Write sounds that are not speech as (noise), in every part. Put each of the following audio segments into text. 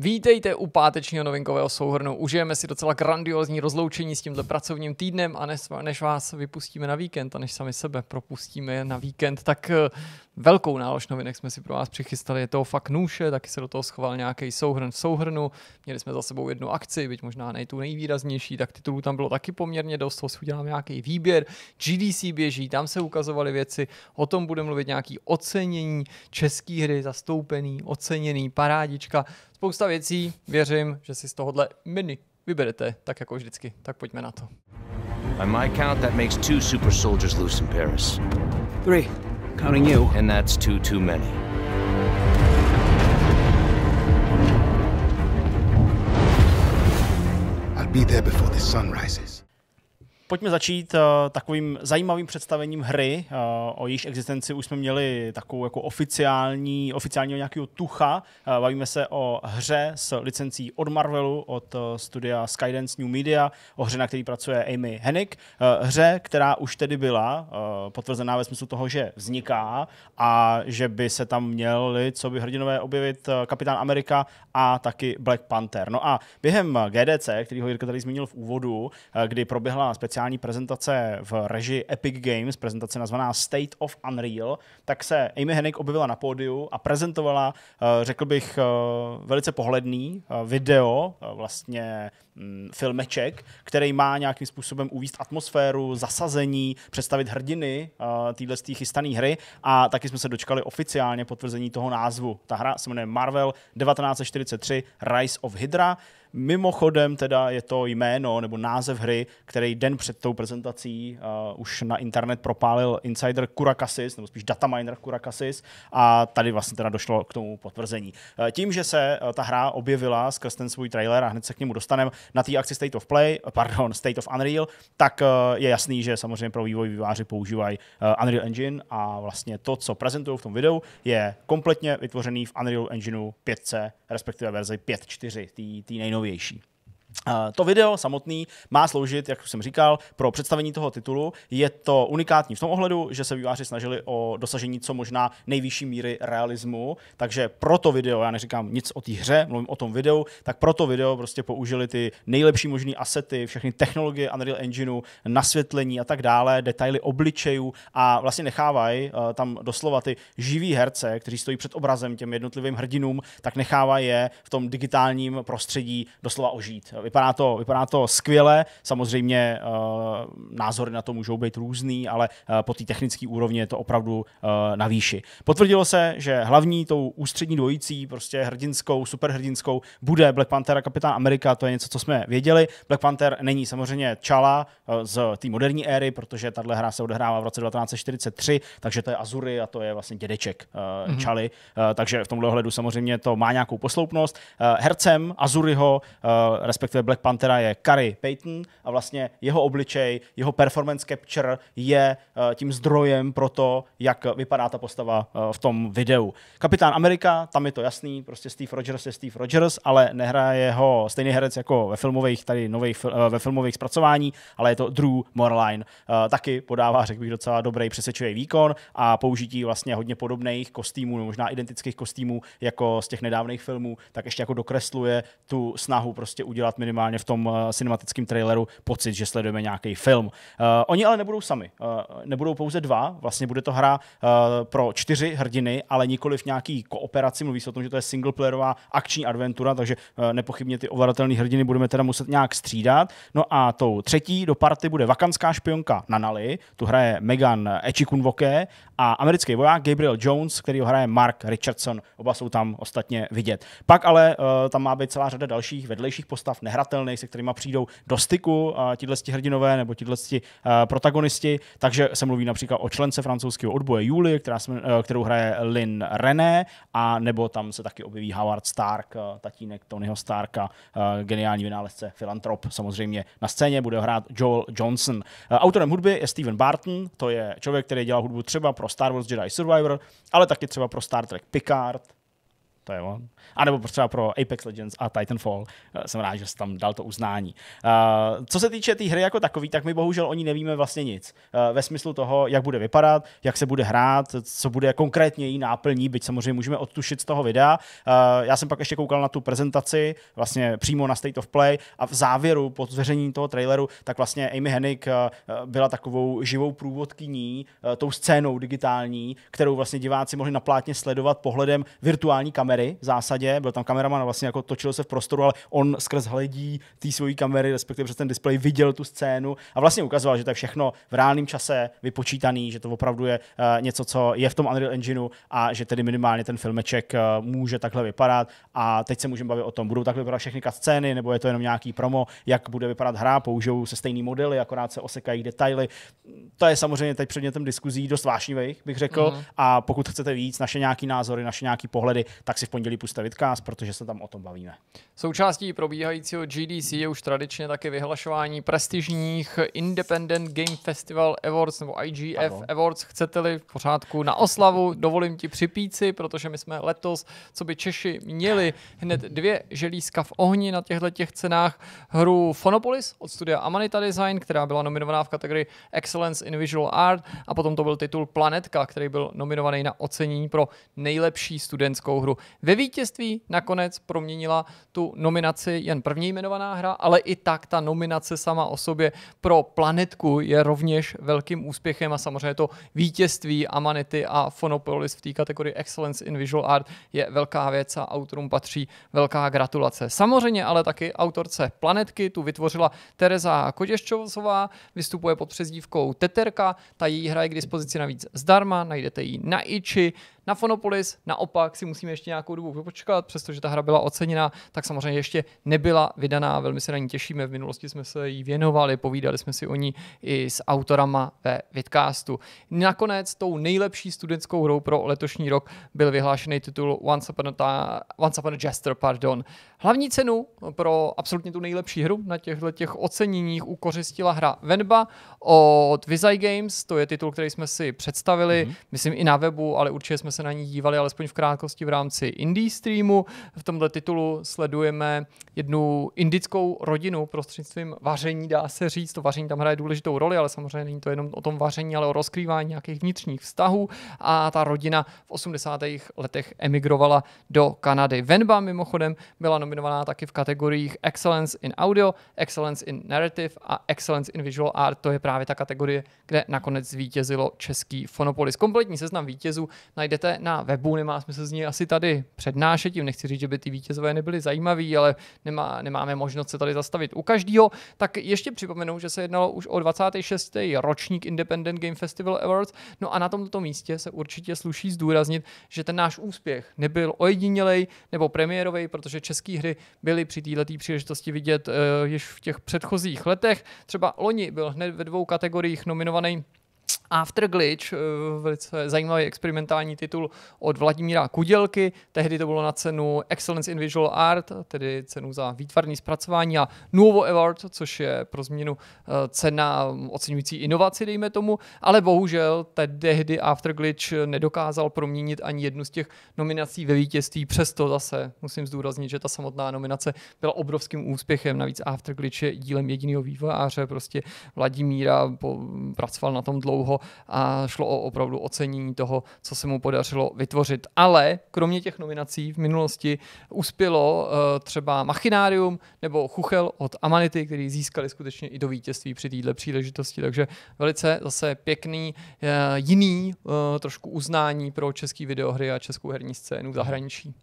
Vítejte u pátečního novinkového souhrnu. Užijeme si docela grandiozní rozloučení s tímto pracovním týdnem a než vás vypustíme na víkend a než sami sebe propustíme na víkend, tak eh, Velkou nálož novinek jsme si pro vás přichystali, je toho fakt nůše, taky se do toho schoval nějaký souhrn v souhrnu. Měli jsme za sebou jednu akci, byť možná nej tu nejvýraznější, tak titulů tam bylo taky poměrně dost, toho si udělám nějaký výběr. GDC běží, tam se ukazovaly věci, o tom bude mluvit nějaký ocenění české hry, zastoupený, oceněný, parádička, spousta věcí. Věřím, že si z tohohle mini vyberete, tak jako vždycky. Tak pojďme na to. my count, that makes two super soldiers loose in Paris. Three. Counting you. And that's two too many. I'll be there before the sun rises. Pojďme začít uh, takovým zajímavým představením hry, uh, o jejíž existenci už jsme měli takovou jako oficiální, oficiálního nějakého tucha. Uh, bavíme se o hře s licencí od Marvelu, od uh, studia Skydance New Media, o hře, na který pracuje Amy Hennig, uh, hře, která už tedy byla uh, potvrzená ve smyslu toho, že vzniká a že by se tam měli, co by hrdinové objevit, uh, Kapitán Amerika a taky Black Panther. No a během GDC, který ho Jirka tady zmínil v úvodu, uh, kdy proběhla speciální speciální prezentace v režii Epic Games, prezentace nazvaná State of Unreal, tak se Amy Hennig objevila na pódiu a prezentovala, eh, řekl bych, eh, velice pohledný eh, video, vlastně mm, filmeček, který má nějakým způsobem uvíst atmosféru, zasazení, představit hrdiny téhle chystané hry a taky jsme se dočkali oficiálně potvrzení toho názvu. Ta hra se jmenuje Marvel 1943 Rise of Hydra. Mimochodem teda je to jméno nebo název hry, který den před tou prezentací uh, už na internet propálil insider Kurakasis, nebo spíš dataminer Kurakasis a tady vlastně teda došlo k tomu potvrzení. Uh, tím, že se uh, ta hra objevila skrz ten svůj trailer a hned se k němu dostaneme na té akci State of Play, pardon, State of Unreal, tak uh, je jasný, že samozřejmě pro vývoj výváři používají uh, Unreal Engine a vlastně to, co prezentují v tom videu, je kompletně vytvořený v Unreal Engineu 5, respektive verzi 5.4, tý nejnovější humiliation To video samotný má sloužit, jak už jsem říkal, pro představení toho titulu. Je to unikátní v tom ohledu, že se výváři snažili o dosažení co možná nejvyšší míry realismu, takže proto video, já neříkám nic o té hře, mluvím o tom videu, tak proto video prostě použili ty nejlepší možné asety, všechny technologie Unreal Engineu, nasvětlení a tak dále, detaily obličejů a vlastně nechávají eh, tam doslova ty živý herce, kteří stojí před obrazem těm jednotlivým hrdinům, tak nechávají je v tom digitálním prostředí doslova ožít. Vypadá vypadá to, vypadá to skvěle, samozřejmě eh, názory na to můžou být různý, ale eh, po té technické úrovni je to opravdu eh, na výši. Potvrdilo se, že hlavní tou ústřední dvojicí, prostě hrdinskou, superhrdinskou, bude Black Panther a Kapitán Amerika, to je něco, co jsme věděli. Black Panther není samozřejmě Čala z té moderní éry, protože tahle hra se odehrává v roce 1943, takže to je Azury a to je vlastně dědeček uh, mm-hmm. Čaly, uh, takže v tomhle ohledu samozřejmě to má nějakou posloupnost. Uh, hercem Azuryho, uh, respektive Black Panthera je Curry Payton a vlastně jeho obličej, jeho performance capture je eh, tím zdrojem pro to, jak vypadá ta postava eh, v tom videu. Kapitán Amerika, tam je to jasný, prostě Steve Rogers je Steve Rogers, ale nehraje ho stejný herec jako ve filmových, tady nových, eh, ve filmových zpracování, ale je to Drew Morline. Taky podává, řekl bych, docela dobrý přesvědčivý výkon a použití vlastně hodně podobných kostýmů, možná identických kostýmů jako z těch nedávných filmů, tak ještě jako dokresluje tu snahu prostě udělat minimálně v tom eh, cinematickém traileru pocit, že sledujeme nějaký film. Uh, oni ale nebudou sami, uh, nebudou pouze dva, vlastně bude to hra uh, pro čtyři hrdiny, ale nikoli v nějaký kooperaci, mluví se o tom, že to je singleplayerová akční adventura, takže uh, nepochybně ty ovladatelné hrdiny budeme teda muset nějak střídat. No a tou třetí do party bude vakanská špionka Nanali, tu hraje Megan Echikunvoke a americký voják Gabriel Jones, který ho hraje Mark Richardson, oba jsou tam ostatně vidět. Pak ale uh, tam má být celá řada dalších vedlejších postav, nehraje nehratelných, se kterými přijdou do styku tihle hrdinové nebo tihle eh, protagonisti. Takže se mluví například o člence francouzského odboje Julie, která, eh, kterou hraje Lynn René, a nebo tam se taky objeví Howard Stark, eh, tatínek Tonyho Starka, geniální vynálezce, filantrop samozřejmě na scéně, bude hrát Joel Johnson. Autorem hudby je Steven Barton, to je člověk, který dělal hudbu třeba pro Star Wars Jedi Survivor, ale taky třeba pro Star Trek Picard, to je on. A nebo třeba pro Apex Legends a Titanfall. Eh, jsem rád, že jsi tam dal to uznání. Eh, co se týče té tý hry jako takový, tak my bohužel o ní nevíme vlastně nic. Eh, ve smyslu toho, jak bude vypadat, jak se bude hrát, co bude konkrétně její náplní, byť samozřejmě můžeme odtušit z toho videa. já jsem pak ještě koukal na tu prezentaci, vlastně přímo na State of Play a v závěru po zveřejnění toho traileru, tak vlastně Amy Hennig byla takovou živou průvodkyní tou scénou digitální, kterou vlastně diváci mohli naplátně sledovat pohledem virtuální kamery kamery v zásadě, byl tam kameraman a vlastně jako točil se v prostoru, ale on skrz hledí té svojí kamery, respektive přes ten displej viděl tu scénu a vlastně ukazoval, že to je všechno v reálném čase vypočítaný, že to opravdu je uh, něco, co je v tom Unreal Engineu a že tedy minimálně ten filmeček uh, může takhle vypadat a teď se můžeme bavit o tom, budou takhle vypadat všechny scény, nebo je to jenom nějaký promo, jak bude vypadat hra, použijou se stejný modely, akorát se osekají detaily. To je samozřejmě teď předmětem diskuzí dost vášnivých, bych řekl, mm-hmm. a pokud chcete víc, naše nějaký názory, naše nějaký pohledy, tak si v pondělí postavit cast, protože se tam o tom bavíme. Součástí probíhajícího GDC je už tradičně také vyhlašování prestižních Independent Game Festival Awards nebo IGF Pardon. Awards. Chcete-li v pořádku na oslavu, dovolím ti připíci, protože my jsme letos, co by Češi měli, hned dvě želízka v ohni na těchto těch cenách. Hru Phonopolis od studia Amanita Design, která byla nominovaná v kategorii Excellence in Visual Art a potom to byl titul Planetka, který byl nominovaný na ocenění pro nejlepší studentskou hru. Ve vítězství nakonec proměnila tu nominaci jen první jmenovaná hra, ale i tak ta nominace sama o sobě pro planetku je rovněž velkým úspěchem a samozřejmě to vítězství Amanity a Phonopolis v té kategorii Excellence in Visual Art je velká věc a autorům patří velká gratulace. Samozřejmě ale taky autorce Planetky, tu vytvořila Tereza Koděščovová, vystupuje pod přezdívkou Teterka, ta její hra je k dispozici navíc zdarma, najdete ji na Iči, na Fonopolis naopak si musíme ještě nějakou dobu vypočkat přestože ta hra byla oceněna, tak samozřejmě ještě nebyla vydaná, velmi se na ní těšíme, v minulosti jsme se jí věnovali, povídali jsme si o ní i s autorama ve Vidcastu. Nakonec tou nejlepší studentskou hrou pro letošní rok byl vyhlášený titul Once Upon a, ta, Once upon a Jester. Pardon. Hlavní cenu pro absolutně tu nejlepší hru na těchto těch oceněních ukořistila hra Venba od Vizai Games, to je titul, který jsme si představili, mm-hmm. myslím i na webu, ale určitě jsme se na ní dívali alespoň v krátkosti v rámci Indie Streamu. V tomto titulu sledujeme jednu indickou rodinu prostřednictvím vaření, dá se říct. To vaření tam hraje důležitou roli, ale samozřejmě není to jenom o tom vaření, ale o rozkrývání nějakých vnitřních vztahů. A ta rodina v 80. letech emigrovala do Kanady. Venba mimochodem byla nominovaná taky v kategoriích Excellence in Audio, Excellence in Narrative a Excellence in Visual Art. To je právě ta kategorie, kde nakonec zvítězilo český Fonopolis. Kompletní seznam vítězů najdete najdete na webu, nemá smysl z ní asi tady přednášet, tím nechci říct, že by ty vítězové nebyly zajímavý, ale nemá, nemáme možnost se tady zastavit u každého, tak ještě připomenu, že se jednalo už o 26. ročník Independent Game Festival Awards, no a na tomto místě se určitě sluší zdůraznit, že ten náš úspěch nebyl ojedinělej nebo premiérový, protože české hry byly při této příležitosti vidět uh, již v těch předchozích letech. Třeba loni byl hned ve dvou kategoriích nominovaný After Glitch, eh, velice zajímavý experimentální titul od Vladimíra Kudělky, tehdy to bylo na cenu Excellence in Visual Art, tedy cenu za výtvarné zpracování a Nuovo Award, což je pro změnu eh, cena oceňující inovaci, dejme tomu, ale bohužel tehdy After Glitch nedokázal proměnit ani jednu z těch nominací ve vítězství, přesto zase musím zdůraznit, že ta samotná nominace byla obrovským úspěchem, navíc After Glitch je dílem jediného vývojáře, prostě Vladimíra po, pracoval na tom dlouho a šlo o opravdu ocenění toho, co se mu podařilo vytvořit. Ale kromě těch nominací v minulosti uspělo uh, třeba Machinarium nebo Chuchel od Amanity, který získali skutečně i do vítězství při této příležitosti, takže velice zase pěkný uh, jiný uh, trošku uznání pro český videohry a českou herní scénu v zahraničí.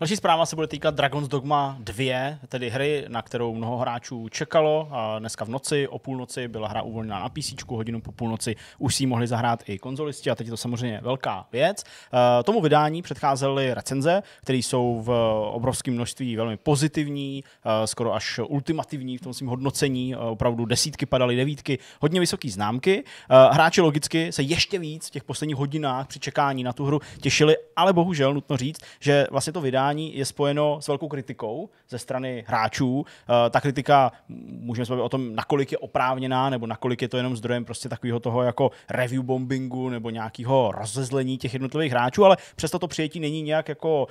Další zpráva se bude týkat Dragon's Dogma 2, tedy hry, na kterou mnoho hráčů čekalo. A dneska v noci o půlnoci byla hra uvolněna na PC, hodinu po půlnoci už si si mohli zahrát i konzolisti a teď je to samozřejmě velká věc. Eh, tomu vydání předcházely recenze, které jsou v obrovském množství velmi pozitivní, eh, skoro až ultimativní v tom svým hodnocení, eh, opravdu desítky padaly, devítky, hodně vysoké známky. Hráči logicky se ještě víc v těch posledních hodinách při čekání na tu hru těšili, ale bohužel nutno říct, že vlastně to vydání je spojeno s velkou kritikou ze strany hráčů. Ta kritika, můžeme se o tom, nakolik je oprávněná, nebo nakolik je to jenom zdrojem prostě takového toho jako review bombingu nebo nějakého rozezlení těch jednotlivých hráčů, ale přesto to přijetí není nějak jako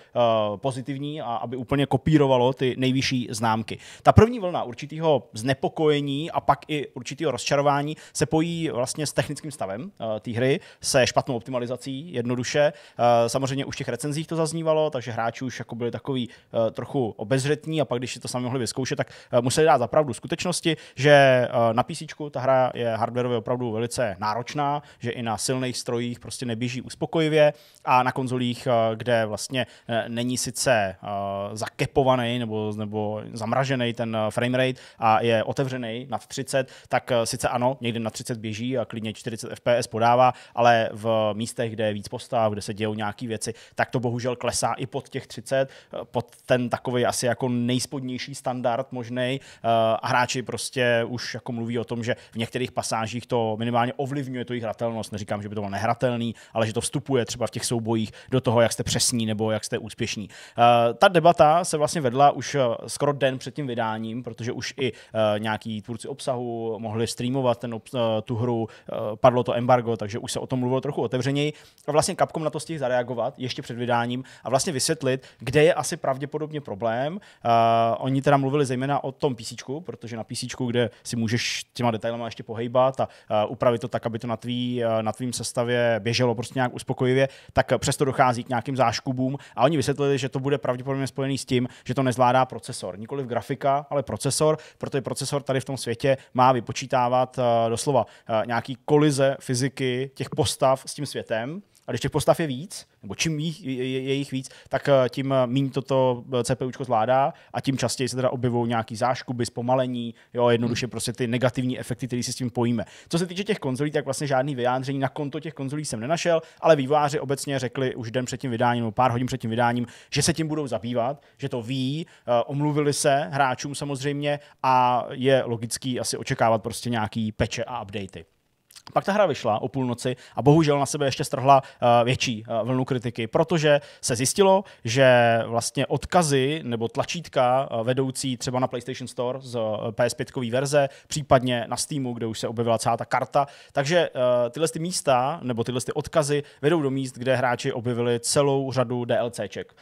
uh, pozitivní a aby úplně kopírovalo ty nejvyšší známky. Ta první vlna určitého znepokojení a pak i určitého rozčarování se pojí vlastně s technickým stavem uh, té hry, se špatnou optimalizací jednoduše. Uh, samozřejmě už v těch recenzích to zaznívalo, takže hráči už jako byli takový uh, trochu obezřetní a pak, když si to sami mohli vyzkoušet, tak uh, museli dát zapravdu skutečnosti, že uh, na PC ta hra je hardwareově opravdu velice náročná, že i na silných strojích prostě neběží uspokojivě a na konzolích, eh, kde vlastně eh, není sice eh, zakepovaný nebo, nebo zamražený ten frame rate a je otevřený nad 30, tak sice ano, někdy na 30 běží a klidně 40 FPS podává, ale v místech, kde je víc postav, kde se dějou nějaké věci, tak to bohužel klesá i pod těch 30, pod ten takový asi jako nejspodnější standard možný. A hráči prostě už jako mluví o tom, že v některých pasážích to minimálně ovlivňuje to jejich hratelnost, neříkám, že by to bylo nehratelný, ale že to vstupuje třeba v těch soubojích do toho, jak jste přesní nebo jak jste úspěšní. Eh, ta debata se vlastně vedla už eh, skoro den před tím vydáním, protože už i eh, nějaký tvůrci obsahu mohli streamovat ten, tu hru, padlo to embargo, takže už se o tom mluvilo trochu otevřeněji. A vlastně Capcom na to stihl zareagovat ještě před vydáním a vlastně vysvětlit, kde je asi pravděpodobně problém. Oni teda mluvili zejména o tom PC, protože na PC, kde si můžeš těma detailama ještě pohejbat a upravit to tak, aby to na tvý tvý, eh, na tvým sestavě běželo prostě nějak uspokojivě, tak přesto dochází k nějakým záškubům a oni vysvětlili, že to bude pravděpodobně spojený s tím, že to nezvládá procesor. Nikoliv grafika, ale procesor, protože procesor tady v tom světě má vypočítávat eh, doslova eh, nějaký kolize fyziky těch postav s tím světem a když těch postav je víc, nebo čím jich, je, je jich víc, tak eh, tím eh, méně toto eh, CPUčko zvládá a tím častěji se teda objevují nějaký záškuby, zpomalení, jo, jednoduše hmm. prostě ty negativní efekty, které si s tím pojíme. Co se týče těch konzolí, tak vlastně žádný vyjádření na konto těch konzolí jsem nenašel, ale výváři obecně řekli už den před tím vydáním, pár hodin před tím vydáním, že se tím budou zabývat, že to ví, omluvili se hráčům samozřejmě a je logický asi očekávat prostě nějaký peče a updaty. Pak ta hra vyšla o půlnoci a bohužel na sebe ještě strhla eh, větší eh, vlnu kritiky, protože se zjistilo, že vlastně odkazy nebo tlačítka eh, vedoucí třeba na PlayStation Store z PS5 verze, případně na Steamu, kde už se objevila celá ta karta, takže tyhle ty místa nebo tyhle ty odkazy vedou do míst, kde hráči objevili celou řadu DLCček.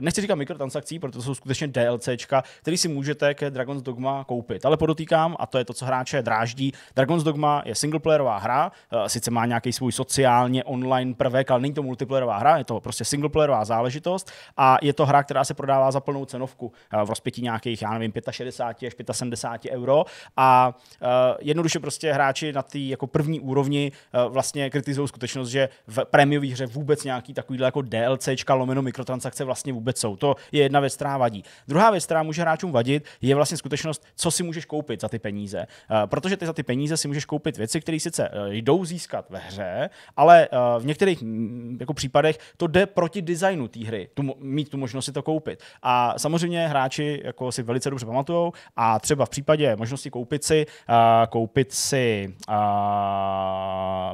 Nechci říkat mikrotransakcí, protože jsou skutečně DLCčka, který si můžete ke Dragon's Dogma koupit, ale podotýkám, a to je to, co hráče dráždí, Dragon's Dogma je singleplayerová hra, eh, sice má nějaký svůj sociálně online prvek, ale není to multiplayerová hra, je to prostě singleplayerová záležitost a je to hra, která se prodává za plnou cenovku eh, v rozpětí nějakých, já nevím, 65 až 75 euro a eh, jednoduše prostě hráči na té jako první úrovni vlastně kritizují skutečnost, že v prémiový hře vůbec nějaký takovýhle jako DLCčka lomeno mikrotransakce vlastně vůbec jsou. To je jedna věc, která vadí. Druhá věc, která může hráčům vadit, je vlastně skutečnost, co si můžeš koupit za ty peníze. Protože ty za ty peníze si můžeš koupit věci, které sice Eh, jdou získat ve hře, ale eh, v některých mm, jako případech to jde proti designu té hry, tu, mít tu možnost si to koupit. A samozřejmě hráči jako si velice dobře pamatujou a třeba v případě možnosti koupit si, eh, koupit si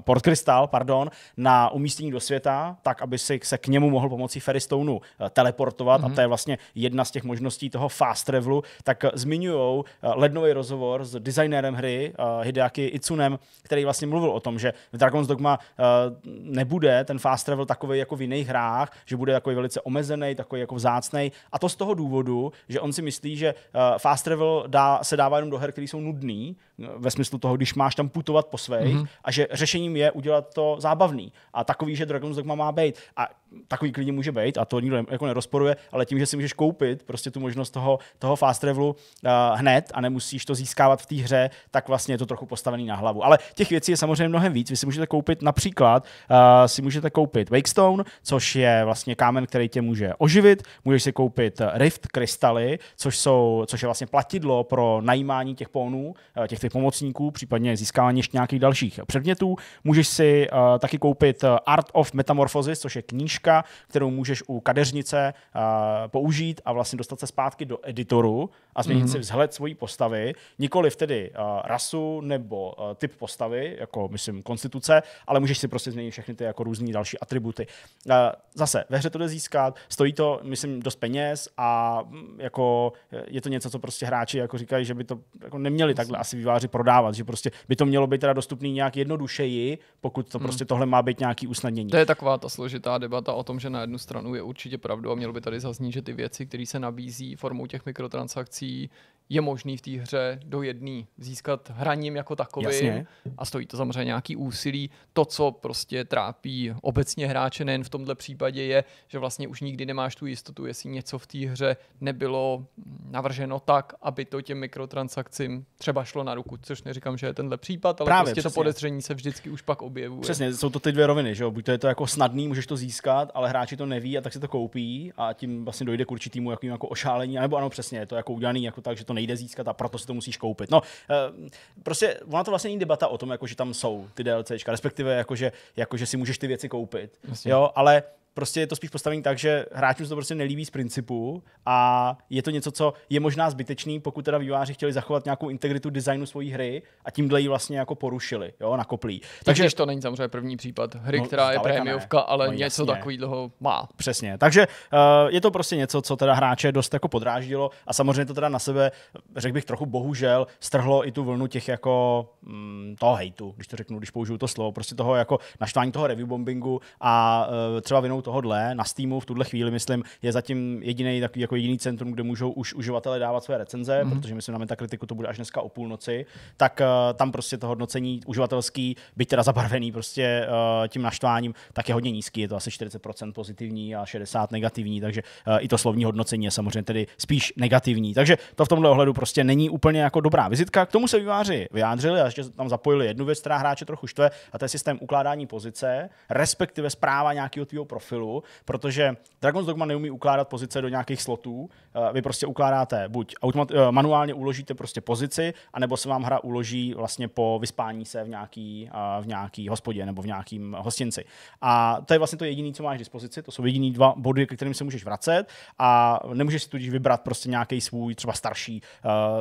Port Crystal, pardon, na umístění do světa, tak, aby si se k němu mohl pomocí Ferristoneu teleportovat mm-hmm. a mhm. to je vlastně jedna z těch možností toho fast travelu, tak zmiňujou lednový rozhovor s designérem hry Hideaki Itsunem, který vlastně Vlastně mluvil o tom, že v Dragon's Dogma uh, nebude ten fast travel takový jako v jiných hrách, že bude takový velice omezený, takový jako vzácný. A to z toho důvodu, že on si myslí, že uh, fast travel dá, se dává jenom do her, které jsou nudné ve smyslu toho, když máš tam putovat po svých mm-hmm. a že řešením je udělat to zábavný a takový, že Dragon's Dogma má být a takový klidně může být a to nikdo jako nerozporuje, ale tím, že si můžeš koupit prostě tu možnost toho, toho fast travelu uh, hned a nemusíš to získávat v té hře, tak vlastně je to trochu postavený na hlavu. Ale těch věcí je samozřejmě mnohem víc. Vy si můžete koupit například, uh, si můžete koupit Wakestone, což je vlastně kámen, který tě může oživit, můžeš si koupit eh, Rift krystaly, což, jsou, což je vlastně platidlo pro najímání těch pónů, uh, těch ty pomocníků, případně získávání ještě nějakých dalších předmětů. Můžeš si uh, taky koupit eh, Art of Metamorphosis, což je knížka, kterou můžeš u kadeřnice uh, použít a vlastně dostat se zpátky do editoru a změnit mm-hmm. si vzhled svojí postavy, nikoli tedy uh, rasu nebo uh, typ postavy, jako myslím konstituce, ale můžeš si prostě změnit všechny ty jako různé další atributy. Uh, zase ve hře to jde získat, stojí to, myslím, dost peněz a mm, jako je to něco, co prostě hráči jako říkají, že by to jako neměli takhle asi vyvážit hospodáři prodávat, že prostě by to mělo být teda dostupný nějak jednodušeji, pokud to hmm. prostě tohle má být nějaký usnadnění. To je taková ta složitá debata o tom, že na jednu stranu je určitě pravdu a mělo by tady zaznít, že ty věci, které se nabízí formou těch mikrotransakcí, je možný v té hře do jedné získat hraním jako takový Jasně. a stojí to samozřejmě nějaký úsilí. To, co prostě trápí obecně hráče nejen v tomhle případě je, že vlastně už nikdy nemáš tu jistotu, jestli něco v té hře nebylo navrženo tak, aby to těm mikrotransakcím třeba šlo na ruku útoku, což neříkám, že je tenhle případ, ale Právě, prostě přesně. to podezření se vždycky už pak objevuje. Přesně, jsou to ty dvě roviny, že jo? Buď to je to jako snadný, můžeš to získat, ale hráči to neví a tak si to koupí a tím vlastně dojde k určitému jako, jako ošálení, nebo ano, přesně, je to jako udělaný jako tak, že to nejde získat a proto si to musíš koupit. No, eh, prostě ona to vlastně není debata o tom, jako, že tam jsou ty DLCčka, respektive jako, že, jako, že si můžeš ty věci koupit. Vlastně. Jo, ale prostě je to spíš postavený tak, že hráčům se to prostě nelíbí z principu a je to něco, co je možná zbytečný, pokud teda výváři chtěli zachovat nějakou integritu designu své hry a tímhle ji vlastně jako porušili, jo, nakoplí. Takže Když to není samozřejmě první případ hry, no, která je prémiovka, ne. ale no, něco takového má. Přesně. Takže uh, je to prostě něco, co teda hráče dost jako podráždilo a samozřejmě to teda na sebe, řekl bych trochu bohužel, strhlo i tu vlnu těch jako mm, toho hejtu, když to řeknu, když použiju to slovo, prostě toho jako naštvání toho review bombingu a uh, třeba vinou tohohle na Steamu v tuhle chvíli, myslím, je zatím jediný takový jako jediný centrum, kde můžou už uživatelé dávat své recenze, mm-hmm. protože myslím na Metacriticu to bude až dneska o půlnoci, tak uh, tam prostě to hodnocení uživatelský, byť teda zabarvený prostě uh, tím naštváním, tak je hodně nízký, je to asi 40% pozitivní a 60% negativní, takže uh, i to slovní hodnocení je samozřejmě tedy spíš negativní. Takže to v tomhle ohledu prostě není úplně jako dobrá vizitka. K tomu se výváři vyjádřili a ještě tam zapojili jednu věc, která hráče trochu štve, a to je systém ukládání pozice, respektive zpráva nějakého tvého profilu profilu, protože Dragon's Dogma neumí ukládat pozice do nějakých slotů. Eh, vy prostě ukládáte, buď automat- eh, manuálně uložíte prostě pozici, anebo se vám hra uloží vlastně po vyspání se v nějaký, eh, v nějaký hospodě nebo v nějakým hostinci. A to je vlastně to jediné, co máš k dispozici, to jsou jediný dva body, ke kterým se můžeš vracet a nemůžeš si tudíž vybrat prostě nějaký svůj třeba starší,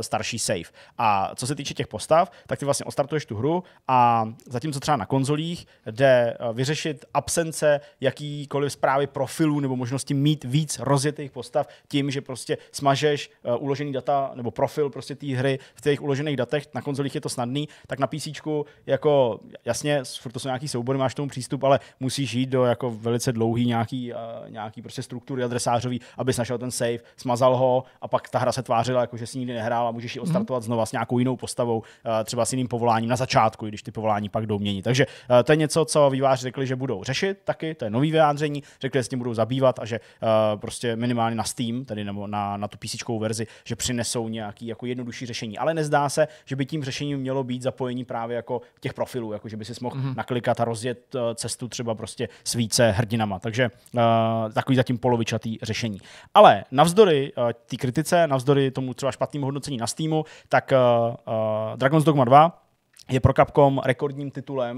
starší save. A co se týče těch postav, tak ty vlastně odstartuješ tu hru a zatímco třeba na konzolích jde vyřešit absence jaký jakýkoliv zprávy profilů nebo možnosti mít víc rozjetých postav tím, že prostě smažeš eh, uložený data nebo profil prostě té hry v těch uložených datech, na konzolích je to snadný, tak na PC jako jasně, to jsou nějaký soubory, máš tomu přístup, ale musíš jít do jako velice dlouhý nějaký, eh, nějaký prostě struktury adresářový, aby našel ten save, smazal ho a pak ta hra se tvářila, jako že si nikdy nehrál a můžeš ji mhm. odstartovat znova s nějakou jinou postavou, eh, třeba s jiným povoláním na začátku, i když ty povolání pak jdou měnit. Takže to je něco, co výváři řekli, že budou řešit taky, to je nový vyjádření zařízení, řekli, že s tím budou zabývat a že uh, prostě minimálně na Steam, tedy nebo na, na tu PC verzi, že přinesou nějaký jako jednodušší řešení. Ale nezdá se, že by tím řešením mělo být zapojení právě jako těch profilů, jako že by si mohl mm-hmm. naklikat a rozjet uh, cestu třeba prostě s více hrdinama. Takže uh, takový zatím polovičatý řešení. Ale navzdory uh, té kritice, navzdory tomu třeba špatnému hodnocení na Steamu, tak uh, uh, Dragon's Dogma 2 je pro Capcom rekordním titulem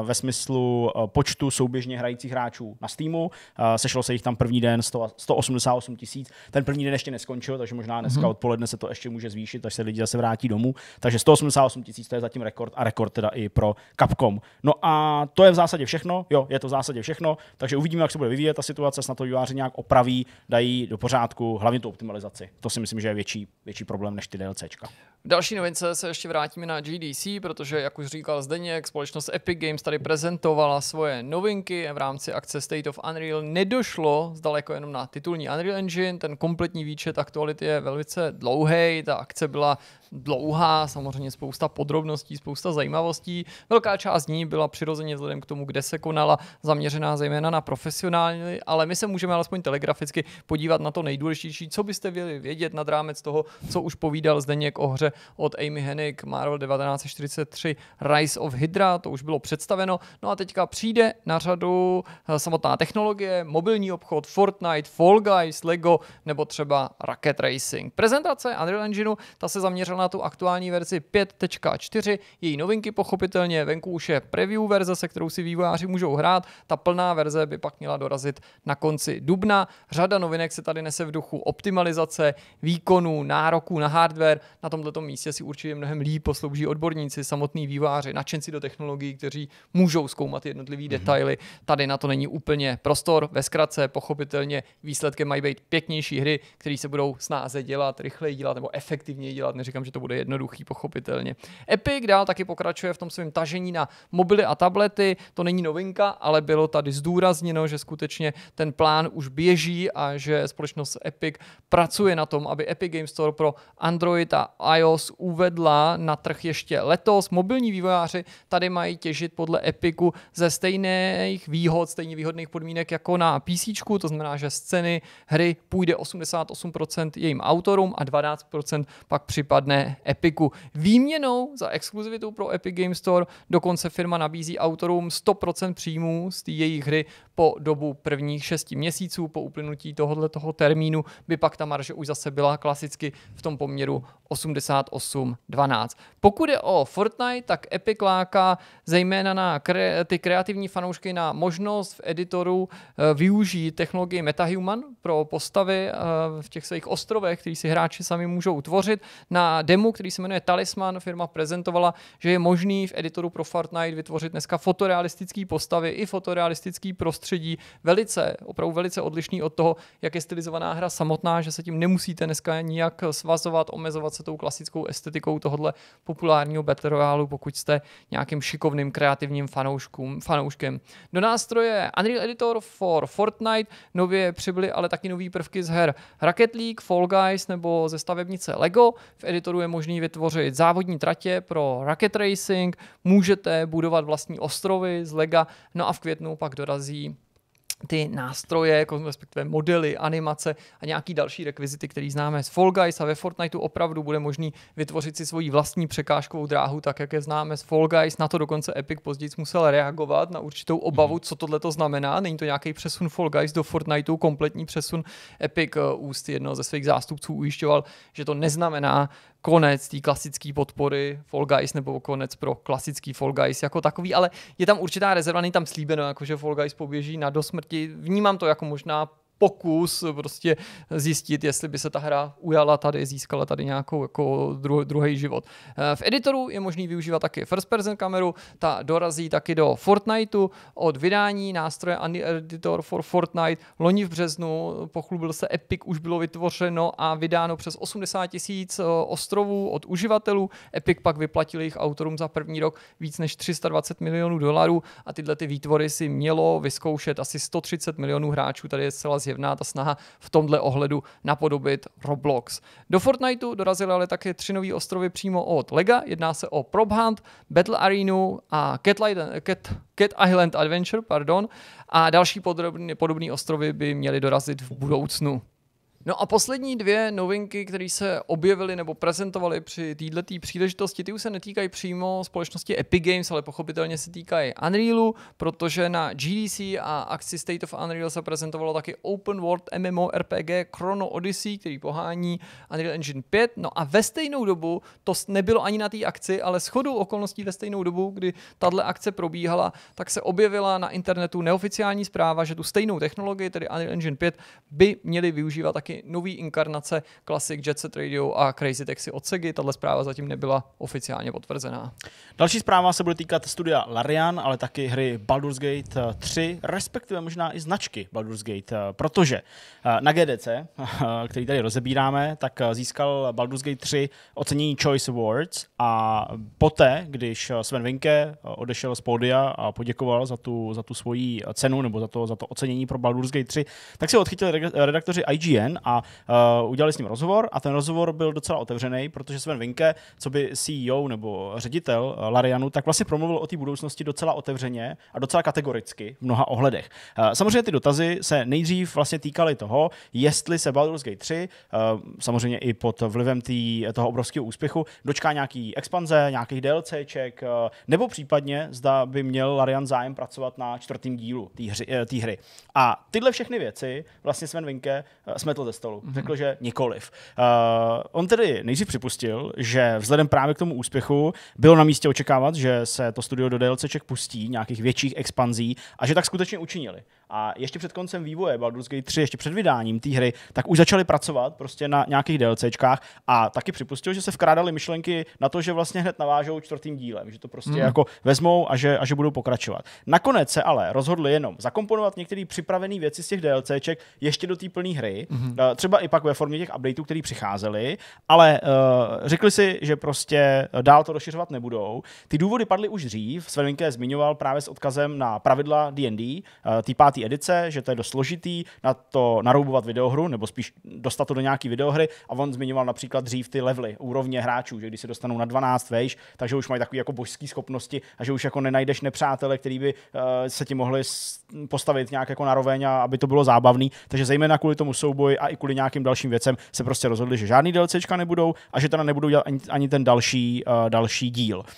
uh, ve smyslu uh, počtu souběžně hrajících hráčů na Steamu. Uh, sešlo se jich tam první den 100, 188 tisíc. Ten první den ještě neskončil, takže možná dneska mm-hmm. odpoledne se to ještě může zvýšit, až se lidi zase vrátí domů. Takže 188 tisíc to je zatím rekord a rekord teda i pro Capcom. No a to je v zásadě všechno. Jo, je to v zásadě všechno, takže uvidíme, jak se bude vyvíjet ta situace, snad to diváři nějak opraví, dají do pořádku, hlavně tu optimalizaci. To si myslím, že je větší, větší problém než ty DLCčka. V další novince se ještě vrátíme na GDC, protože, jak už říkal Zdeněk, společnost Epic Games tady prezentovala svoje novinky v rámci akce State of Unreal. Nedošlo zdaleko jenom na titulní Unreal Engine, ten kompletní výčet aktuality je velice dlouhý, ta akce byla dlouhá, samozřejmě spousta podrobností, spousta zajímavostí. Velká část z ní byla přirozeně vzhledem k tomu, kde se konala, zaměřená zejména na profesionály, ale my se můžeme alespoň telegraficky podívat na to nejdůležitější, co byste měli vědět nad rámec toho, co už povídal Zdeněk o hře od Amy Hennig, Marvel 1943, Rise of Hydra, to už bylo představeno. No a teďka přijde na řadu eh, samotná technologie, mobilní obchod, Fortnite, Fall Guys, LEGO nebo třeba Rocket Racing. Prezentace Unreal Engineu, ta se zaměřila na tu aktuální verzi 5.4. Její novinky pochopitelně venku už je preview verze, se kterou si vývojáři můžou hrát. Ta plná verze by pak měla dorazit na konci dubna. Řada novinek se tady nese v duchu optimalizace, výkonů, nároků na hardware. Na tomto místě si určitě mnohem líp poslouží odborníci, samotní výváři, nadšenci do technologií, kteří můžou zkoumat jednotlivé mm-hmm. detaily. Tady na to není úplně prostor. Ve zkratce, pochopitelně, výsledkem mají být pěknější hry, které se budou snáze dělat, rychleji dělat nebo efektivněji dělat. Neříkám, že že to bude jednoduchý, pochopitelně. Epic dál taky pokračuje v tom svém tažení na mobily a tablety. To není novinka, ale bylo tady zdůrazněno, že skutečně ten plán už běží a že společnost Epic pracuje na tom, aby Epic Game Store pro Android a iOS uvedla na trh ještě letos. Mobilní vývojáři tady mají těžit podle Epiku ze stejných výhod, stejně výhodných podmínek jako na PC, to znamená, že scény hry půjde 88% jejím autorům a 12% pak připadne Epiku. Výměnou za exkluzivitu pro Epic Game Store dokonce firma nabízí autorům 100% příjmů z té jejich hry po dobu prvních 6 měsíců. Po uplynutí tohoto toho termínu by pak ta marže už zase byla klasicky v tom poměru 88-12. Pokud je o Fortnite, tak Epic láká zejména na kre- ty kreativní fanoušky na možnost v editoru e, využít technologii MetaHuman pro postavy e, v těch svých ostrovech, který si hráči sami můžou tvořit, na demo, který se jmenuje Talisman, firma prezentovala, že je možný v editoru pro Fortnite vytvořit dneska fotorealistické postavy i fotorealistické prostředí, velice, opravdu velice odlišný od toho, jak je stylizovaná hra samotná, že se tím nemusíte dneska nijak svazovat, omezovat se tou klasickou estetikou tohohle populárního battle royale, pokud jste nějakým šikovným kreativním fanouškům, fanouškem. Do nástroje Unreal Editor for Fortnite nově přibyly ale taky nové prvky z her Rocket League, Fall Guys nebo ze stavebnice Lego. V editoru je možné vytvořit závodní tratě pro racket racing, můžete budovat vlastní ostrovy z lega, no a v květnu pak dorazí ty nástroje, jako respektive modely, animace a nějaký další rekvizity, který známe z Fall Guys a ve Fortniteu opravdu bude možný vytvořit si svoji vlastní překážkovou dráhu, tak jak je známe z Fall Guys. Na to dokonce Epic později musel reagovat na určitou obavu, mhm. co tohle to znamená. Není to nějaký přesun Fall Guys do Fortniteu, kompletní přesun. Epic eh, úst jednoho ze svých zástupců ujišťoval, že to neznamená konec té klasické podpory Fall Guys nebo konec pro klasický Fall Guys jako takový, ale je tam určitá rezerva, není tam slíbeno, jako že Fall Guys poběží na dosmrti. Vnímám to jako možná pokus prostě zjistit, jestli by se ta hra ujala tady, získala tady nějakou jako dru, druhý život. Eh, v editoru je možný využívat taky first person kameru, ta dorazí taky do Fortniteu od vydání nástroje Andy Editor for Fortnite. Loni v březnu pochlubil se Epic, už bylo vytvořeno a vydáno přes 80 tisíc eh, ostrovů od uživatelů. Epic pak vyplatil jejich autorům za první rok víc než 320 milionů dolarů a tyhle ty výtvory si mělo vyzkoušet asi 130 milionů hráčů. Tady je zcela zjevné zjevná ta snaha v tomhle ohledu napodobit Roblox. Do Fortniteu dorazily ale také tři nové ostrovy přímo od Lega. Jedná se o Prop Hunt, Battle Arena a Cat, Light, Cat, Cat Island Adventure. Pardon, a další podobné ostrovy by měly dorazit v budoucnu. No a poslední dvě novinky, které se objevily nebo prezentovaly při této příležitosti, ty už se netýkají přímo společnosti Epic Games, ale pochopitelně se týkají Unrealu, protože na GDC a akci State of Unreal se prezentovalo taky Open World MMO RPG Chrono Odyssey, který pohání Unreal Engine 5. No a ve stejnou dobu, to nebylo ani na té akci, ale shodou okolností ve stejnou dobu, kdy tahle akce probíhala, tak se objevila na internetu neoficiální zpráva, že tu stejnou technologii, tedy Unreal Engine 5, by měli využívat taky taky nový inkarnace Classic Jet Set Radio a Crazy Taxi od Segi. Tato zpráva zatím nebyla oficiálně potvrzená. Další zpráva se bude týkat studia Larian, ale taky hry Baldur's Gate 3, eh, respektive možná i značky Baldur's Gate, eh, protože eh, na GDC, (laughs) který tady rozebíráme, tak získal Baldur's Gate 3 ocenění Choice Awards a poté, když Sven Winke odešel z pódia a poděkoval za tu, za tu svoji cenu nebo za to, za to ocenění pro Baldur's Gate 3, tak si odchytili redaktoři IGN a uh, udělali s ním rozhovor a ten rozhovor byl docela otevřený, protože Sven Vinke, co by CEO nebo ředitel eh, Larianu, tak vlastně promluvil o té budoucnosti docela otevřeně a docela kategoricky v mnoha ohledech. Uh, samozřejmě ty dotazy se nejdřív vlastně týkaly toho, jestli se Baldur's Gate 3, uh, samozřejmě i pod vlivem tý, toho obrovského úspěchu, dočká nějaký expanze, nějakých DLCček, uh, nebo případně zda by měl Larian zájem pracovat na čtvrtém dílu té hry, hry. A tyhle všechny věci vlastně Sven Vinke smetl ze stolu. Mm-hmm. Řekl, že nikoliv. Uh, on tedy nejdřív připustil, že vzhledem právě k tomu úspěchu bylo na místě očekávat, že se to studio do DLCček pustí, nějakých větších expanzí a že tak skutečně učinili. A ještě před koncem vývoje Baldur's Gate 3, ještě před vydáním té hry, tak už začali pracovat prostě na nějakých DLCčkách a taky připustil, že se vkrádaly myšlenky na to, že vlastně hned navážou čtvrtým dílem, že to prostě mm. jako vezmou a že, a že budou pokračovat. Nakonec se ale rozhodli jenom zakomponovat některé připravené věci z těch DLCček ještě do té plné hry, mm. třeba i pak ve formě těch updateů, které přicházely, ale uh, řekli si, že prostě dál to rozšiřovat nebudou. Ty důvody padly už dřív, Sven zmiňoval právě s odkazem na pravidla D&D, uh, té té edice, že to je dost složitý na to naroubovat videohru, nebo spíš dostat to do nějaké videohry. A on zmiňoval například dřív ty levely, úrovně hráčů, že když se dostanou na 12, vejš, takže už mají takové jako božské schopnosti a že už jako nenajdeš nepřátele, který by uh, se ti mohli postavit nějak jako roveň a aby to bylo zábavný. Takže zejména kvůli tomu souboji a i kvůli nějakým dalším věcem se prostě rozhodli, že žádný DLCčka nebudou a že teda nebudou dělat ani, ani ten další, uh, další díl. Uh,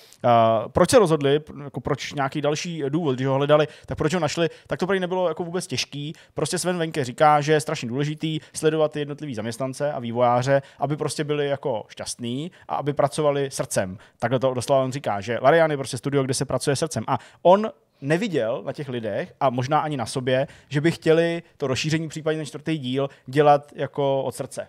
proč se rozhodli, jako proč nějaký další důvod, když ho hledali, tak proč ho našli, tak to prý nebylo jako vůbec těžký. Prostě Sven Venke říká, že je strašně důležitý sledovat ty jednotlivý zaměstnance a vývojáře, aby prostě byli jako šťastní a aby pracovali srdcem. Takhle to doslova on říká, že Larian je prostě studio, kde se pracuje srdcem. A on neviděl na těch lidech a možná ani na sobě, že by chtěli to rozšíření, případně ten čtvrtý díl, dělat jako od srdce.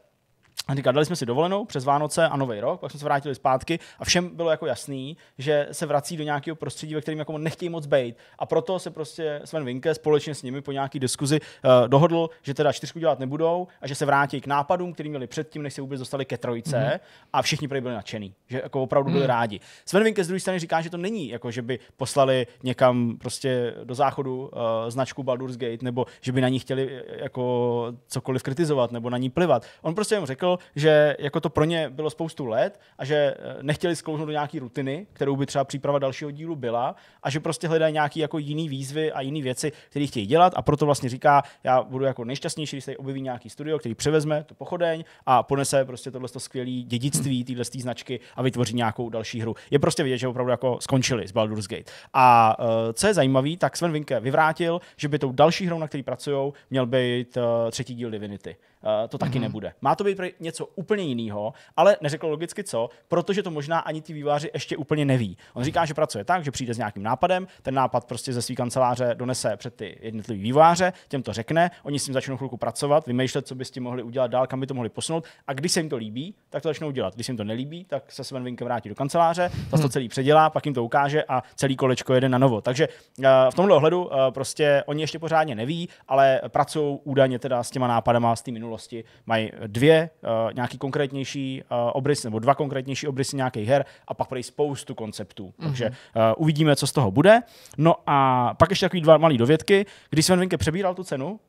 A říká, dali jsme si dovolenou přes Vánoce a Nový rok, pak jsme se vrátili zpátky a všem bylo jako jasný, že se vrací do nějakého prostředí, ve kterém jako nechtějí moc být. A proto se prostě Sven Vinke společně s nimi po nějaké diskuzi uh, dohodl, že teda čtyřku dělat nebudou a že se vrátí k nápadům, který měli předtím, než se vůbec dostali ke trojce mm-hmm. a všichni prý byli nadšení, že jako opravdu byli mm-hmm. rádi. Sven Vinke z druhé strany říká, že to není jako, že by poslali někam prostě do záchodu uh, značku Baldur's Gate nebo že by na ní chtěli eh, jako cokoliv kritizovat nebo na ní plivat. On prostě jim řekl, řekl, že jako to pro ně bylo spoustu let a že eh, nechtěli sklouznout do nějaké rutiny, kterou by třeba příprava dalšího dílu byla a že prostě hledají nějaké jako jiné výzvy a jiné věci, které chtějí dělat a proto vlastně říká, já budu jako nejšťastnější, když se objeví nějaký studio, který převezme to pochodeň a ponese prostě tohle skvělé dědictví téhle značky a vytvoří nějakou další hru. Je prostě vidět, že opravdu jako skončili s Baldur's Gate. A eh, co je zajímavé, tak Sven Vinke vyvrátil, že by tou další hrou, na který pracují, měl být eh, třetí díl Divinity. Eh, to taky mm-hmm. nebude. Má to být něco úplně jiného, ale neřekl logicky co, protože to možná ani ty výváři ještě úplně neví. On říká, že pracuje tak, že přijde s nějakým nápadem, ten nápad prostě ze své kanceláře donese před ty jednotlivý výváře, těm to řekne, oni s tím začnou chvilku pracovat, vymýšlet, co by s tím mohli udělat dál, kam by to mohli posunout a když se jim to líbí, tak to začnou dělat. Když se jim to nelíbí, tak se Sven vinkem vrátí do kanceláře, ta to mhm. celý předělá, pak jim to ukáže a celý kolečko jede na novo. Takže eh, v tomhle ohledu eh, prostě oni ještě pořádně neví, ale pracují údajně teda s těma nápadama s tím minulosti, mají eh, dvě uh, nějaký konkrétnější uh, obrysy, nebo dva konkrétnější obrysy nějakých her a pak prý spoustu konceptů. Mm-hmm. Takže uh, uvidíme, co z toho bude. No a pak ještě takový dva malý dovědky. Když Sven Vinke přebíral tu cenu,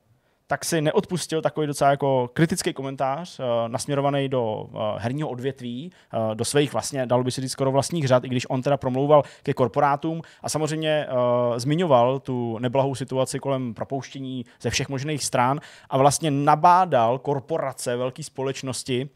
tak si neodpustil takový docela jako kritický komentář uh, nasměrovaný do uh, herního odvětví, uh, do svých vlastně, dalo by se říct, skoro vlastních řad, i když on teda promlouval ke korporátům a samozřejmě uh, zmiňoval tu neblahou situaci kolem propouštění ze všech možných stran a vlastně nabádal korporace, velké společnosti,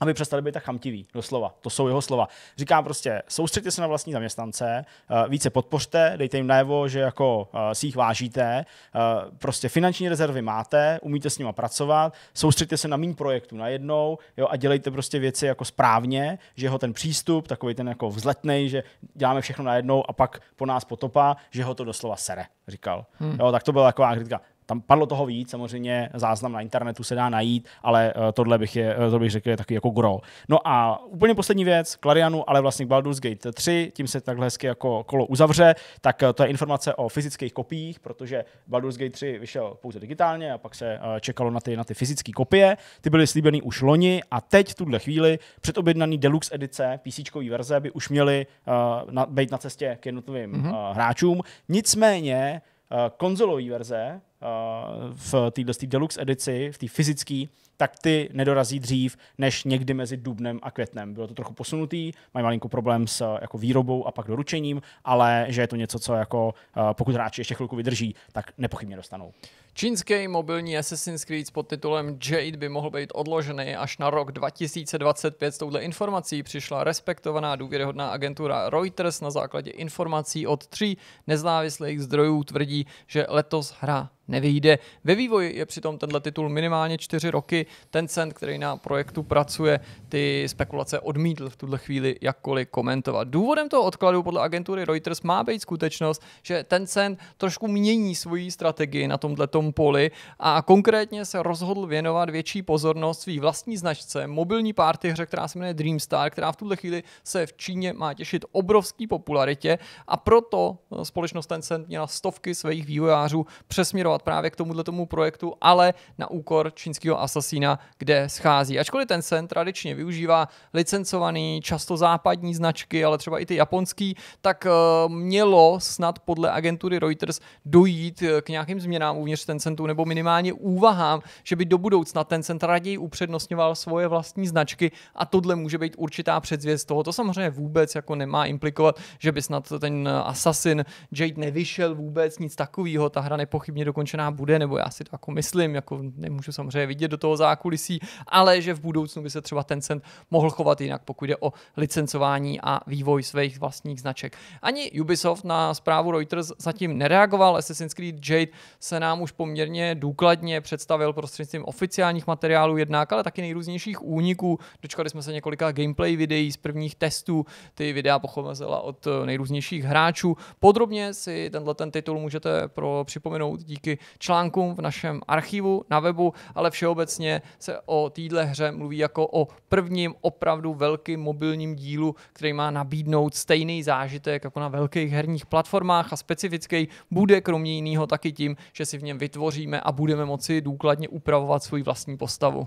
aby přestali být tak chamtiví, doslova. To jsou jeho slova. Říkám prostě, soustředte se na vlastní zaměstnance, eh, více podpořte, dejte jim najevo, že jako eh, si jich vážíte, eh, prostě finanční rezervy máte, umíte s nima pracovat, soustředte se na mín projektu najednou jo, a dělejte prostě věci jako správně, že ho ten přístup, takový ten jako vzletnej, že děláme všechno najednou a pak po nás potopa, že ho to doslova sere, říkal. Hmm. Jo, tak to byla taková kritika. Tam padlo toho víc, samozřejmě záznam na internetu se dá najít, ale eh, tohle bych, je, eh, to bych řekl je taky jako gro. No a úplně poslední věc, Clarianu, ale vlastně Baldur's Gate 3, tím se takhle hezky jako kolo uzavře, tak eh, to je informace o fyzických kopiích, protože Baldur's Gate 3 vyšel pouze digitálně a pak se čekalo na ty, na ty fyzické kopie. Ty byly slíbeny už loni a teď v tuhle chvíli předobjednaný deluxe edice, PC verze by už měly uh, na, být na cestě k jednotlivým mm-hmm. uh, hráčům. Nicméně uh, konzolový verze Eh, v této deluxe edici, v té fyzické, tak ty nedorazí dřív než někdy mezi dubnem a květnem. Bylo to trochu posunutý, mají malinko problém s eh, jako výrobou a pak doručením, ale že je to něco, co jako eh, pokud hráči ještě chvilku vydrží, tak nepochybně dostanou. Čínský mobilní Assassin's Creed s podtitulem Jade by mohl být odložený až na rok 2025. S touhle informací přišla respektovaná důvěryhodná agentura Reuters na základě informací od tří nezávislých zdrojů tvrdí, že letos hra nevyjde. Ve vývoji je přitom tenhle titul minimálně čtyři roky. Ten cent, který na projektu pracuje, ty spekulace odmítl v tuhle chvíli jakkoliv komentovat. Důvodem toho odkladu podle agentury Reuters má být skutečnost, že ten cent trošku mění svoji strategii na tomhle poli a konkrétně se rozhodl věnovat větší pozornost svý vlastní značce, mobilní party hře, která se jmenuje Dreamstar, která v tuhle chvíli se v Číně má těšit obrovský popularitě a proto společnost Tencent měla stovky svých vývojářů přesměrovat směřovat právě k tomuto tomu projektu, ale na úkor čínského asasína, kde schází. Ačkoliv ten sen tradičně využívá licencovaný, často západní značky, ale třeba i ty japonský, tak eh, mělo snad podle agentury Reuters dojít eh, k nějakým změnám uvnitř Tencentu nebo minimálně úvahám, že by do budoucna Tencent raději upřednostňoval svoje vlastní značky a tohle může být určitá předzvěst toho. To samozřejmě vůbec jako nemá implikovat, že by snad ten eh, Assassin Jade nevyšel vůbec nic takového. Ta hra nepochybně dokončí dokončená bude, nebo já si to jako myslím, jako nemůžu samozřejmě vidět do toho zákulisí, ale že v budoucnu by se třeba Tencent mohl chovat jinak, pokud jde o licencování a vývoj svých vlastních značek. Ani Ubisoft na zprávu Reuters zatím nereagoval, Assassin's Creed Jade se nám už poměrně důkladně představil prostřednictvím oficiálních materiálů jednak, ale taky nejrůznějších úniků. Dočkali jsme se několika gameplay videí z prvních testů, ty videa pochopila od nejrůznějších hráčů. Podrobně si tenhle ten titul můžete pro připomenout díky článkům v našem archivu na webu, ale všeobecně se o téhle hře mluví jako o prvním opravdu velkým mobilním dílu, který má nabídnout stejný zážitek jako na velkých herních platformách a specifický bude kromě jiného taky tím, že si v něm vytvoříme a budeme moci důkladně upravovat svůj vlastní postavu.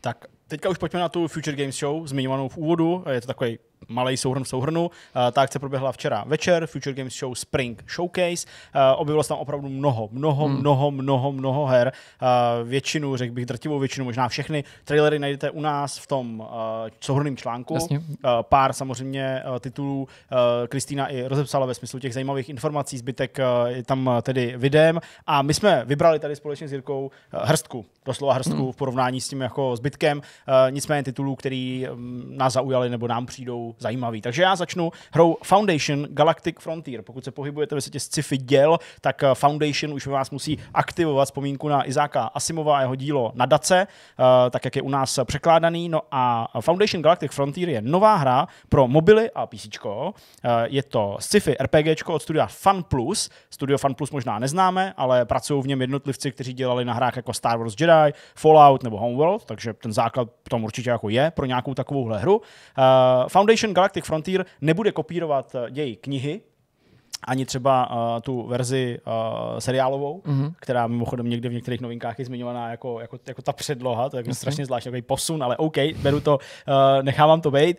Tak, teďka už pojďme na tu Future Games Show, zmiňovanou v úvodu. Je to takový malý souhrn v souhrnu. Eh, ta akce proběhla včera večer, Future Games Show Spring Showcase. Eh, objevilo se tam opravdu mnoho, mnoho, hmm. mnoho, mnoho, mnoho her. Eh, většinu, řekl bych drtivou většinu, možná všechny trailery najdete u nás v tom souhrném článku. Jasně. Pár samozřejmě titulů Kristýna i rozepsala ve smyslu těch zajímavých informací, zbytek je tam tedy videem. A my jsme vybrali tady společně s Jirkou hrstku, doslova hrstku hmm. v porovnání s tím jako zbytkem. Nicméně titulů, který mm, nás zaujali nebo nám přijdou zajímavý. Takže já začnu hrou Foundation Galactic Frontier. Pokud se pohybujete ve světě sci-fi děl, tak eh, Foundation už vás musí aktivovat vzpomínku na Izáka Asimova a jeho dílo na Dace, eh, tak jak je u nás překládaný. No a Foundation Galactic Frontier je nová hra pro mobily a PC. Eh, je to sci-fi RPG od studia Fun Plus. Studio Fun Plus možná neznáme, ale pracují v něm jednotlivci, kteří dělali na hrách jako Star Wars Jedi, Fallout nebo Homeworld, takže ten základ tam určitě jako je pro nějakou takovouhle hru. Foundation Ocean Galactic Frontier nebude kopírovat děj eh, knihy, ani třeba uh, tu verzi uh, seriálovou, mm-hmm. která mimochodem někde v některých novinkách je zmiňovaná jako, jako, jako ta předloha, to je mm-hmm. strašně zvláštní takový posun, ale OK, beru to, uh, nechávám to být.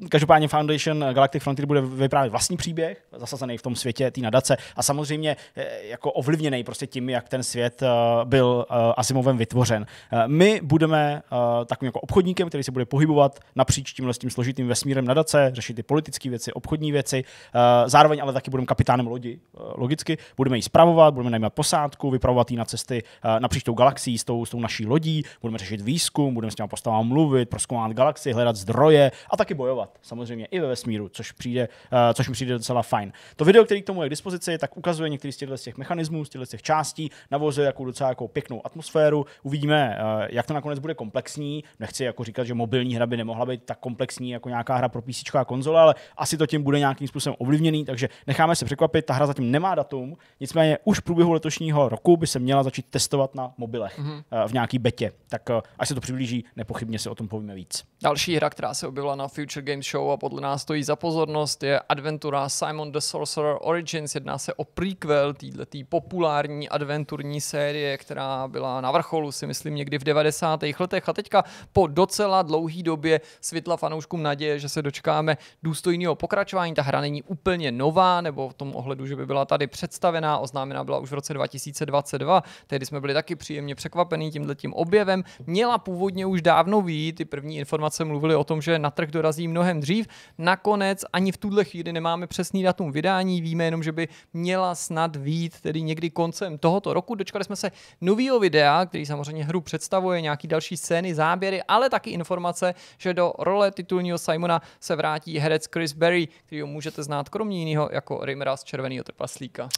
Uh, každopádně Foundation Galactic Frontier bude vyprávět vlastní příběh, zasazený v tom světě té nadace a samozřejmě jako ovlivněný prostě tím, jak ten svět uh, byl uh, Asimovem vytvořen. Uh, my budeme uh, takovým jako obchodníkem, který se bude pohybovat napříč tímhle s tím složitým vesmírem nadace, řešit ty politické věci, obchodní věci, uh, zároveň ale taky budeme budeme kapitánem lodi, eh, logicky, budeme ji spravovat, budeme najímat posádku, vypravovat ji na cesty eh, napříč tou galaxií s tou, s tou naší lodí, budeme řešit výzkum, budeme s těma postavami mluvit, proskoumat galaxii, hledat zdroje a taky bojovat, samozřejmě i ve vesmíru, což, přijde, eh, což mi přijde docela fajn. To video, který k tomu je k dispozici, tak ukazuje některý z těchto těch mechanismů, z těchto těch částí, navozuje jako docela jako pěknou atmosféru. Uvidíme, jak to nakonec bude komplexní. Nechci jako říkat, že mobilní hra by nemohla být tak komplexní jako nějaká hra pro PC a konzole, ale asi to tím bude nějakým způsobem ovlivněný, takže necháme necháme se překvapit, ta hra zatím nemá datum, nicméně už v průběhu letošního roku by se měla začít testovat na mobilech mm-hmm. v nějaký betě. Tak eh, až se to přiblíží, nepochybně se o tom povíme víc. Další hra, která se objevila na Future Games Show a podle nás stojí za pozornost, je adventura Simon the Sorcerer Origins. Jedná se o prequel této populární adventurní série, která byla na vrcholu, si myslím, někdy v 90. letech a teďka po docela dlouhý době světla fanouškům naděje, že se dočkáme důstojného pokračování. Ta hra není úplně nová nebo nebo v tom ohledu, že by byla tady představená, oznámená byla už v roce 2022, tehdy jsme byli taky příjemně překvapení tím objevem, měla původně už dávno výjít, ty první informace mluvily o tom, že na trh dorazí mnohem dřív, nakonec ani v tuhle chvíli nemáme přesný datum vydání, víme jenom, že by měla snad výjít tedy někdy koncem tohoto roku, dočkali jsme se nového videa, který samozřejmě hru představuje, nějaký další scény, záběry, ale taky informace, že do role titulního Simona se vrátí herec Chris Berry, který ho můžete znát kromě jiného jako Harry červený Červeného trpaslíka.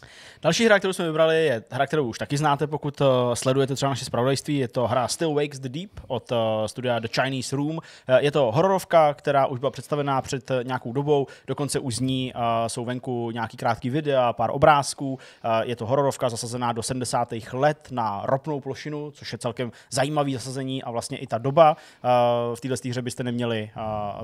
Další hra, kterou jsme vybrali, je hra, kterou už taky znáte, pokud eh, sledujete třeba naše zpravodajství. Je to hra Still Wakes the Deep od eh, studia The Chinese Room. Eh, je to hororovka, která už byla představená před nějakou dobou, dokonce už z ní jsou venku nějaký krátký videa, pár obrázků. Je to hororovka zasazená do 70. let na ropnou plošinu, což je celkem zajímavý zasazení a vlastně i ta doba. V této hře byste neměli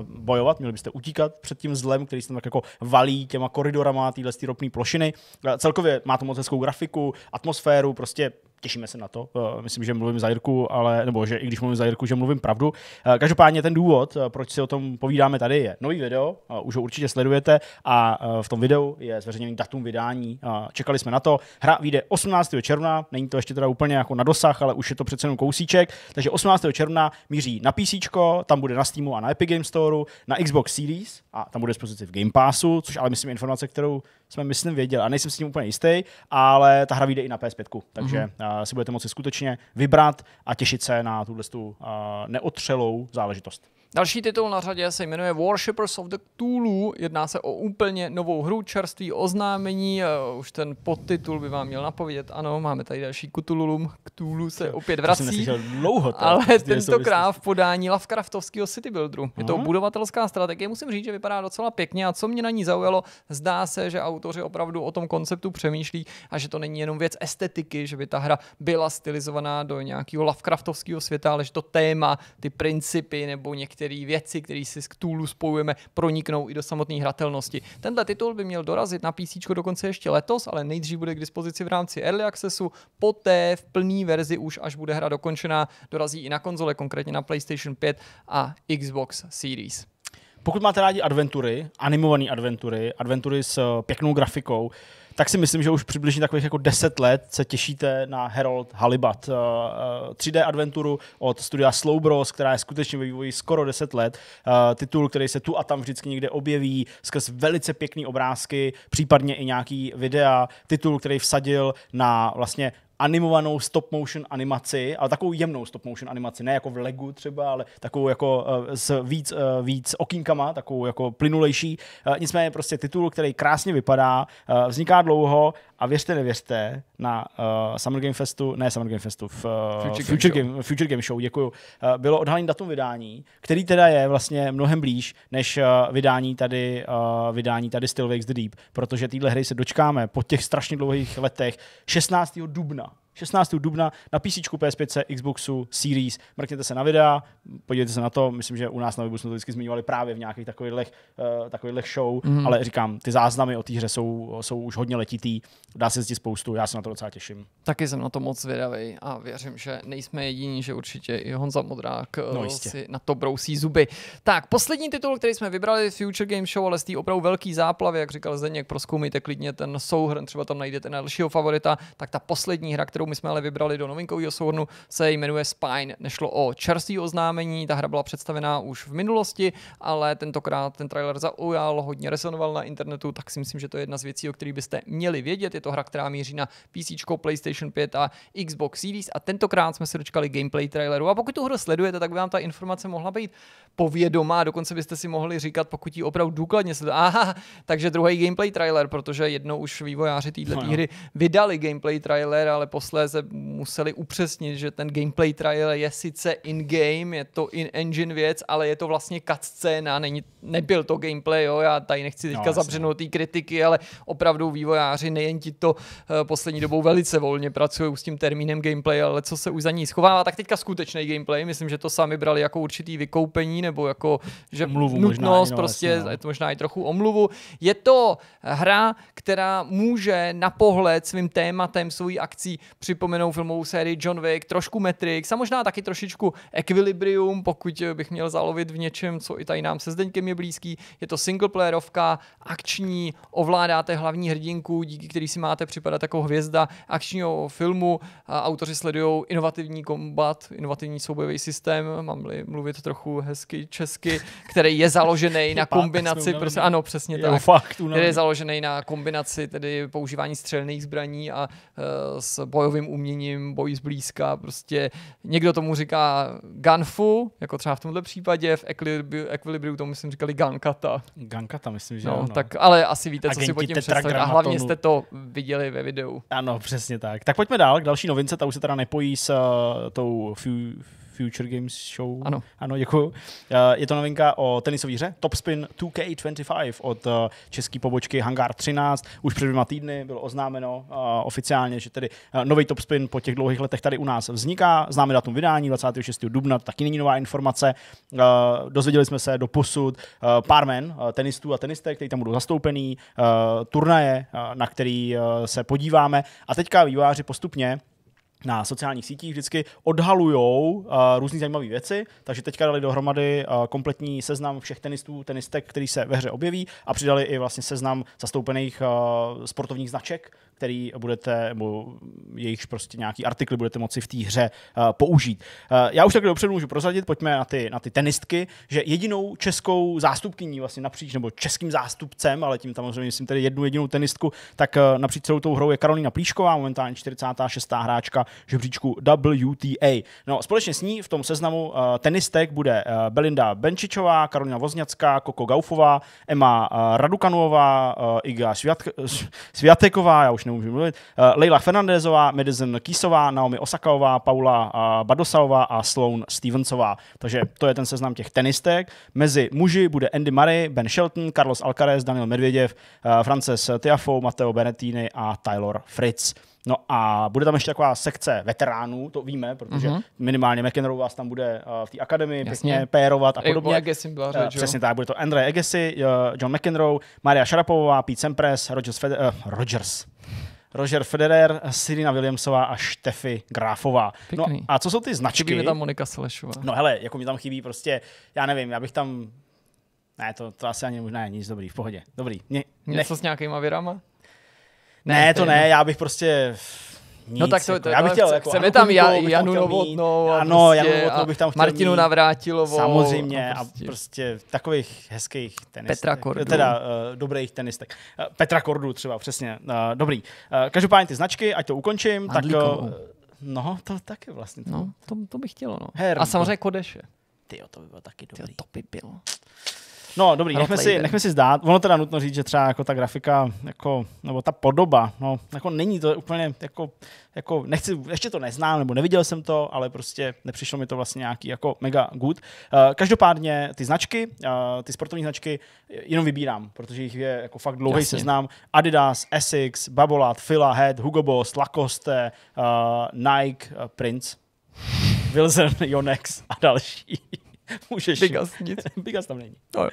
bojovat, měli byste utíkat před tím zlem, který se tam tak jako valí těma koridorama té téhle ropné plošiny. Eh, celkově má to moc hezkou grafiku, atmosféru, prostě Těšíme se na to. Eh, myslím, že mluvím za Jirku, ale, nebo že i když mluvím za Jirku, že mluvím pravdu. Eh, každopádně ten důvod, eh, proč si o tom povídáme tady, je nový video, už ho určitě sledujete a v tom videu je zveřejněný datum vydání. Čekali jsme na to. Hra vyjde 18. června, není to ještě teda úplně jako na dosah, ale už je to přece jenom kousíček. Takže 18. června míří na PC, tam bude na Steamu a na Epic Game Store, na Xbox Series a tam bude dispozici v Game Passu, což ale myslím informace, kterou jsme myslím věděli a nejsem s tím úplně jistý, ale ta hra vyjde i na PS5, takže mm-hmm si budete moci skutečně vybrat a těšit se na tuhle tu neotřelou záležitost. Další titul na řadě se jmenuje Worshippers of the Cthulhu. Jedná se o úplně novou hru, čerstvý oznámení. Eh, už ten podtitul by vám měl napovědět. Ano, máme tady další Cthulhu. Cthulhu se opět vrací. dlouho, ale tentokrát v podání Lovecraftovského city Builderu. Je to budovatelská strategie. Musím říct, že vypadá docela pěkně. A co mě na ní zaujalo, zdá se, že autoři opravdu o tom konceptu přemýšlí a že to není jenom věc estetiky, že by ta hra byla stylizovaná do nějakého Lovecraftovského světa, ale že to téma, ty principy nebo některé některé věci, které si k Toolu spojujeme, proniknou i do samotné hratelnosti. Tenhle titul by měl dorazit na PC dokonce ještě letos, ale nejdřív bude k dispozici v rámci Early Accessu, poté v plné verzi už, až bude hra dokončená, dorazí i na konzole, konkrétně na PlayStation 5 a Xbox Series. Pokud máte rádi adventury, animované adventury, adventury s pěknou grafikou, tak si myslím, že už přibližně takových jako 10 let se těšíte na Herald Halibat. 3D eh, eh, adventuru od studia Slow Bros, která je skutečně ve vývoji skoro 10 let. Eh, titul, který se tu a tam vždycky někde objeví, skrz velice pěkné obrázky, případně i nějaký videa. Titul, který vsadil na vlastně animovanou stop motion animaci, ale takovou jemnou stop motion animaci, ne jako v legu třeba, ale takovou jako eh, s víc, eh, víc okýnkama, takovou jako plynulejší. Eh, nicméně prostě titul, který krásně vypadá, vzniká dlouho a věřte, nevěřte, na uh, Summer Game Festu, ne Summer Game Festu, v, uh, Future, Future, Game Show. Game, Future Game Show, děkuju, uh, bylo odhalený datum vydání, který teda je vlastně mnohem blíž než uh, vydání tady, uh, vydání tady Still Wakes the Deep, protože téhle hry se dočkáme po těch strašně dlouhých letech 16. dubna 16. dubna na PC, PS5, Xboxu, Series. Mrkněte se na videa, podívejte se na to. Myslím, že u nás na webu jsme to vždycky zmiňovali právě v nějakých takových uh, takových show, mm. ale říkám, ty záznamy o té hře jsou, jsou už hodně letitý, dá se zjistit spoustu, já se na to docela těším. Taky jsem na to moc zvědavý a věřím, že nejsme jediní, že určitě i Honza Modrák eh, no si na to brousí zuby. Tak, poslední titul, který jsme vybrali, Future Game Show, ale z té opravdu velký záplavy, jak říkal Zdeněk, proskoumejte klidně ten souhrn, třeba tam najdete dalšího favorita, tak ta poslední hra, kterou kterou my jsme ale vybrali do novinkového souhrnu, se jmenuje Spine. Nešlo o čerstvý oznámení, ta hra byla představená už v minulosti, ale tentokrát ten trailer zaujal, hodně resonoval na internetu, tak si myslím, že to je jedna z věcí, o které byste měli vědět. Je to hra, která míří na PC, PlayStation 5 a Xbox Series a tentokrát jsme se dočkali gameplay traileru. A pokud tu hru sledujete, tak by vám ta informace mohla být povědomá, dokonce byste si mohli říkat, pokud ji opravdu důkladně sledujete. Aha, takže druhý gameplay trailer, protože jednou už vývojáři této no, hry vydali gameplay trailer, ale poslední posléze museli upřesnit, že ten gameplay trial je sice in-game, je to in-engine věc, ale je to vlastně cutscéna, není, nebyl to gameplay, jo, já tady nechci teďka no, zabřenout té kritiky, ale opravdu vývojáři nejen ti to uh, poslední dobou velice volně pracují s tím termínem gameplay, ale co se už za ní schovává, tak teďka skutečný gameplay, myslím, že to sami brali jako určitý vykoupení, nebo jako, že omluvu nutnost, možná, prostě, no, vlastně, je to možná i trochu omluvu. Je to hra, která může na pohled svým tématem, svojí akcí připomenou filmovou sérii John Wick, trošku Matrix a možná taky trošičku Equilibrium, pokud bych měl zalovit v něčem, co i tady nám se Zdeňkem je blízký. Je to single playerovka, akční, ovládáte hlavní hrdinku, díky který si máte připadat jako hvězda akčního filmu. Autoři sledují inovativní kombat, inovativní soubojový systém, mám-li mluvit trochu hezky česky, který je založený (laughs) na kombinaci, prostě, ano, přesně tak, fakt, který je založený na kombinaci tedy používání střelných zbraní a uh, s bojovým bojovým uměním, boj zblízka, prostě někdo tomu říká ganfu, jako třeba v tomhle případě, v Equilibriu tomu myslím říkali gankata. Gankata, myslím, že no, ano. Tak, ale asi víte, Agenti co si pod tím představit a hlavně jste to viděli ve videu. Ano, přesně tak. Tak pojďme dál, k další novince, ta už se teda nepojí s uh, tou Future Games Show. Ano. Ano, děkuju. Eh, je to novinka o tenisové hře Topspin 2K25 od eh, české pobočky Hangar 13. Už před dvěma týdny bylo oznámeno eh, oficiálně, že tedy nový Topspin po těch dlouhých letech tady u nás vzniká. Známe datum vydání 26. dubna, taky není nová informace. Dozvěděli jsme se do posud pár men, tenistů a tenistek, kteří tam budou zastoupený, turnaje, na který se podíváme. A teďka výváři postupně na sociálních sítích vždycky odhalujou uh, eh, různé zajímavé věci, takže teďka dali dohromady uh, kompletní seznam všech tenistů, tenistek, který se ve hře objeví a přidali i vlastně seznam zastoupených uh, sportovních značek, který budete, nebo jejichž prostě nějaký artikly budete moci v té hře uh, použít. Uh, já už takhle dopředu můžu prozradit, pojďme na ty, na ty tenistky, že jedinou českou zástupkyní vlastně napříč, nebo českým zástupcem, ale tím samozřejmě myslím tedy jednu jedinou tenistku, tak uh, napříč celou tou hrou je Karolina Plíšková, momentálně 46. hráčka žebříčku WTA. No, společně s ní v tom seznamu uh, tenistek bude uh, Belinda Benčičová, Karolina Vozňacká, Koko Gaufová, Emma uh, Radukanová, uh, Iga Sviat- Sviateková, já už ne jednou můžu mluvit. Uh, Leila Fernandezová, Madison Kisová, Naomi Osakaová, Paula uh, eh, Badosaová a Sloan Stevensová. Takže to je ten seznam těch tenistek. Mezi muži bude Andy Murray, Ben Shelton, Carlos Alcaraz, Daniel Medvěděv, uh, eh, Frances Tiafou, Matteo Benettini a Taylor Fritz. No a bude tam ještě taková sekce veteránů, to víme, protože mm-hmm. minimálně McEnroe vás tam bude uh, v té akademii pěkně pérovat a podobně. byla uh, Přesně tak, bude to Andre Egesi, uh, eh, John McEnroe, Maria Šarapová, Pete Sampras, Rogers, Fed- uh, Rogers. Roger Federer, Sirina Williamsová a Štefy Gráfová. No Pěkný. No a co jsou ty značky? Chybí mi tam Monika Selešová. No hele, jako mi tam chybí prostě, já nevím, já bych tam ne, to, to asi ani možná není nic dobrý, v pohodě. Dobrý. Ně, Něco nech... s nějakýma virama? Ne, ne to ne, já bych prostě no nic, no tak to, jako, to, já bych chtěl, jako, chceme tam ja, Janu Novotnou a ano, prostě, Janu Novotnou bych tam chtěl Martinu Navrátilovou. Samozřejmě a prostě. a prostě takových hezkých tenistek. Petra Kordu. Eh, teda uh, dobrých tenistek. Uh, Petra Kordu třeba, přesně. Uh, dobrý. Uh, každopádně ty značky, ať to ukončím. Handlíkovou. Tak, uh, no, to taky vlastně. No, to. No, to, to bych chtělo. No. Her, a samozřejmě Kodeše. Ty to by bylo taky dobrý. Tyjo, to by bylo. No dobrý, nechme si, nechme si zdát. Ono teda nutno říct, že třeba jako ta grafika, jako, nebo ta podoba, no, jako není to úplně, jako, jako nechci, ještě to neznám, nebo neviděl jsem to, ale prostě nepřišlo mi to vlastně nějaký jako mega good. Uh, každopádně ty značky, uh, ty sportovní značky jenom vybírám, protože jich je jako fakt dlouhý Jasně. seznam. Adidas, Essex, Babolat, Fila, Head, Hugo Boss, Lacoste, uh, Nike, uh, Prince, Wilson, (laughs) Yonex a další. (laughs) Můžeš. Bigas nic. Bigas tam není. No,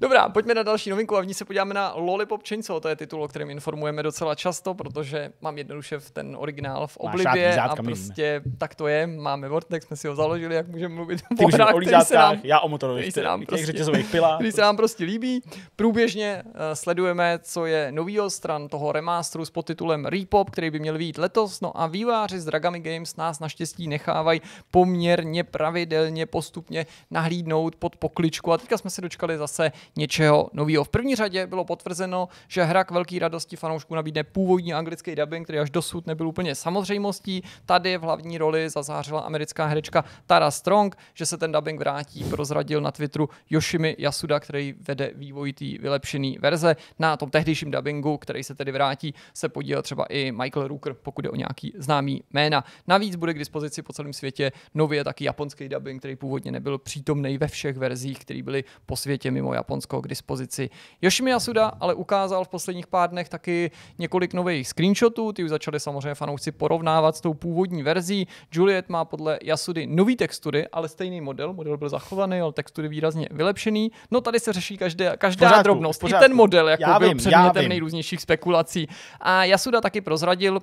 Dobrá, pojďme na další novinku a v ní se podíváme na Lollipop Chainsaw. To je titul, o kterém informujeme docela často, protože mám jednoduše v ten originál v oblibě a prostě mým. tak to je. Máme Vortex, jsme si ho založili, jak můžeme mluvit Ty o o lízátkách, se nám, já o motorových, se prostě, řetězových pilách. Který se nám prostě líbí. Průběžně uh, sledujeme, co je novýho stran toho remasteru s podtitulem Repop, který by měl být letos. No a výváři z Dragami Games nás naštěstí nechávají poměrně pravidelně postupně nahlídnout pod pokličku a teďka jsme se dočkali zase něčeho nového. V první řadě bylo potvrzeno, že hra k velký radosti fanoušků nabídne původní anglický dubbing, který až dosud nebyl úplně samozřejmostí. Tady v hlavní roli zazářila americká herečka Tara Strong, že se ten dubbing vrátí, prozradil na Twitteru Yoshimi Yasuda, který vede vývoj té vylepšené verze. Na tom tehdejším dubbingu, který se tedy vrátí, se podílel třeba i Michael Rooker, pokud je o nějaký známý jména. Navíc bude k dispozici po celém světě nově taky japonský dubbing, který původně nebyl byl přítomný ve všech verzích, které byly po světě mimo Japonsko k dispozici. Yoshimi Yasuda ale ukázal v posledních pár dnech taky několik nových screenshotů, ty už začaly samozřejmě fanoušci porovnávat s tou původní verzí. Juliet má podle Yasudy nový textury, ale stejný model, model byl zachovaný, ale textury výrazně vylepšený. No tady se řeší každé, každá pořádku, drobnost, pořádku. i ten model, jako já byl vím, předmětem vím. nejrůznějších spekulací. A Yasuda taky prozradil,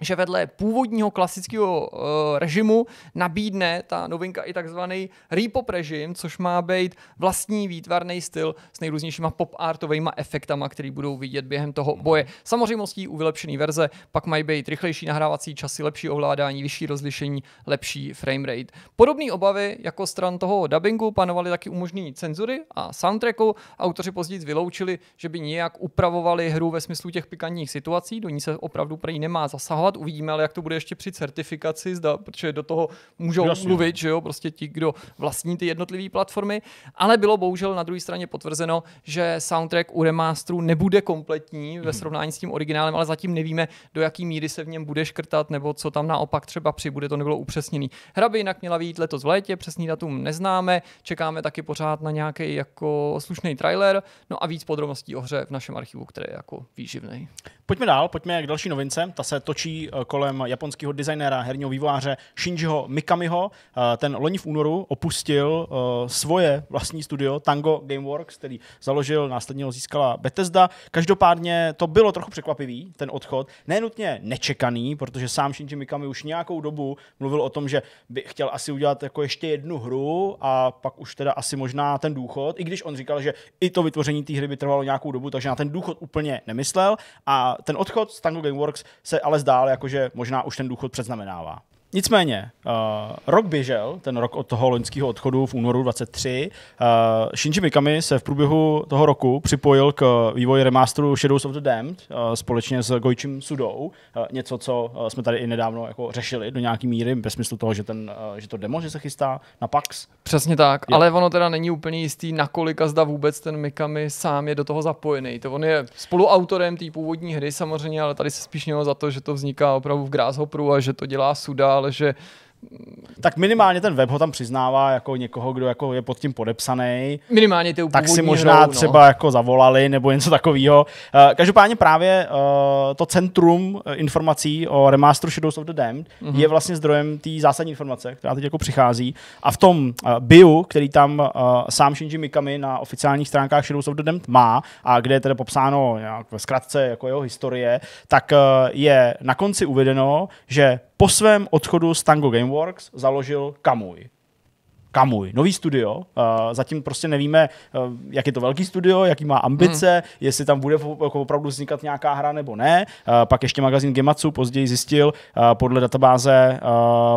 že vedle původního klasického uh, režimu nabídne ta novinka i takzvaný repop režim, což má být vlastní výtvarný styl s nejrůznějšíma pop artovými efektama, který budou vidět během toho mhm. boje. Samozřejmostí u vylepšené verze pak mají být rychlejší nahrávací časy, lepší ovládání, vyšší rozlišení, lepší frame rate. Podobné obavy jako stran toho dubbingu panovaly taky u cenzury a soundtracku. Autoři později vyloučili, že by nějak upravovali hru ve smyslu těch pikantních situací, do ní se opravdu prej nemá zasahovat prodávat, uvidíme, ale jak to bude ještě při certifikaci, zda, protože do toho můžou Jasně. mluvit, že jo, prostě ti, kdo vlastní ty jednotlivé platformy, ale bylo bohužel na druhé straně potvrzeno, že soundtrack u remasteru nebude kompletní ve mhm. srovnání s tím originálem, ale zatím nevíme, do jaký míry se v něm bude škrtat, nebo co tam naopak třeba přibude, to nebylo upřesněný. Hra by jinak měla vyjít letos v létě, přesný datum neznáme, čekáme taky pořád na nějaký jako slušný trailer, no a víc podrobností o hře v našem archivu, který je jako výživný. Pojďme dál, pojďme k další novince, ta se točí Eh, kolem japonského designéra, herního vývojáře Shinjiho Mikamiho. Eh, ten loni v únoru opustil eh, svoje vlastní studio Tango Gameworks, který založil, následně ho získala Bethesda. Každopádně to bylo trochu překvapivý, ten odchod. Nenutně nečekaný, protože sám Shinji Mikami už nějakou dobu mluvil o tom, že by chtěl asi udělat jako ještě jednu hru a pak už teda asi možná ten důchod, i když on říkal, že i to vytvoření té hry by trvalo nějakou dobu, takže na ten důchod úplně nemyslel a ten odchod z Tango Gameworks se ale zdál ale jakože možná už ten důchod předznamenává. Nicméně, uh, rok běžel, ten rok od toho loňského odchodu v únoru 23. Uh, eh, Shinji Mikami se v průběhu toho roku připojil k eh, vývoji remasteru Shadows of the Damned uh, společně s Goichim Sudou. Uh, něco, co uh, jsme tady i nedávno jako řešili do nějaký míry, ve smyslu toho, že, ten, uh, že to demo, že se chystá na PAX. Přesně tak, je. ale ono teda není úplně jistý, nakolika zda vůbec ten Mikami sám je do toho zapojený. To on je spoluautorem té původní hry samozřejmě, ale tady se spíš mělo za to, že to vzniká opravdu v Grasshopperu a že to dělá Suda ale že tak minimálně ten web ho tam přiznává jako někoho, kdo jako je pod tím podepsaný. Minimálně ty Tak si možná hrou, no. třeba jako zavolali nebo něco takového. Eh, každopádně právě eh, to centrum eh, informací o remasteru Shadows of the Damned mm-hmm. je vlastně zdrojem té zásadní informace, která teď jako přichází. A v tom bio, který tam sám Shinji Mikami na oficiálních stránkách Shadows of the Damned má a kde je tedy popsáno nějak ve zkratce jako jeho historie, tak je na konci uvedeno, že po svém odchodu z Tango Gameworks založil Kamui. Kamui, nový studio. Eh, zatím prostě nevíme, eh, jak je to velký studio, jaký má ambice, hmm. jestli tam bude jako opravdu vznikat nějaká hra nebo ne. Eh, pak ještě magazín Gematsu později zjistil podle databáze,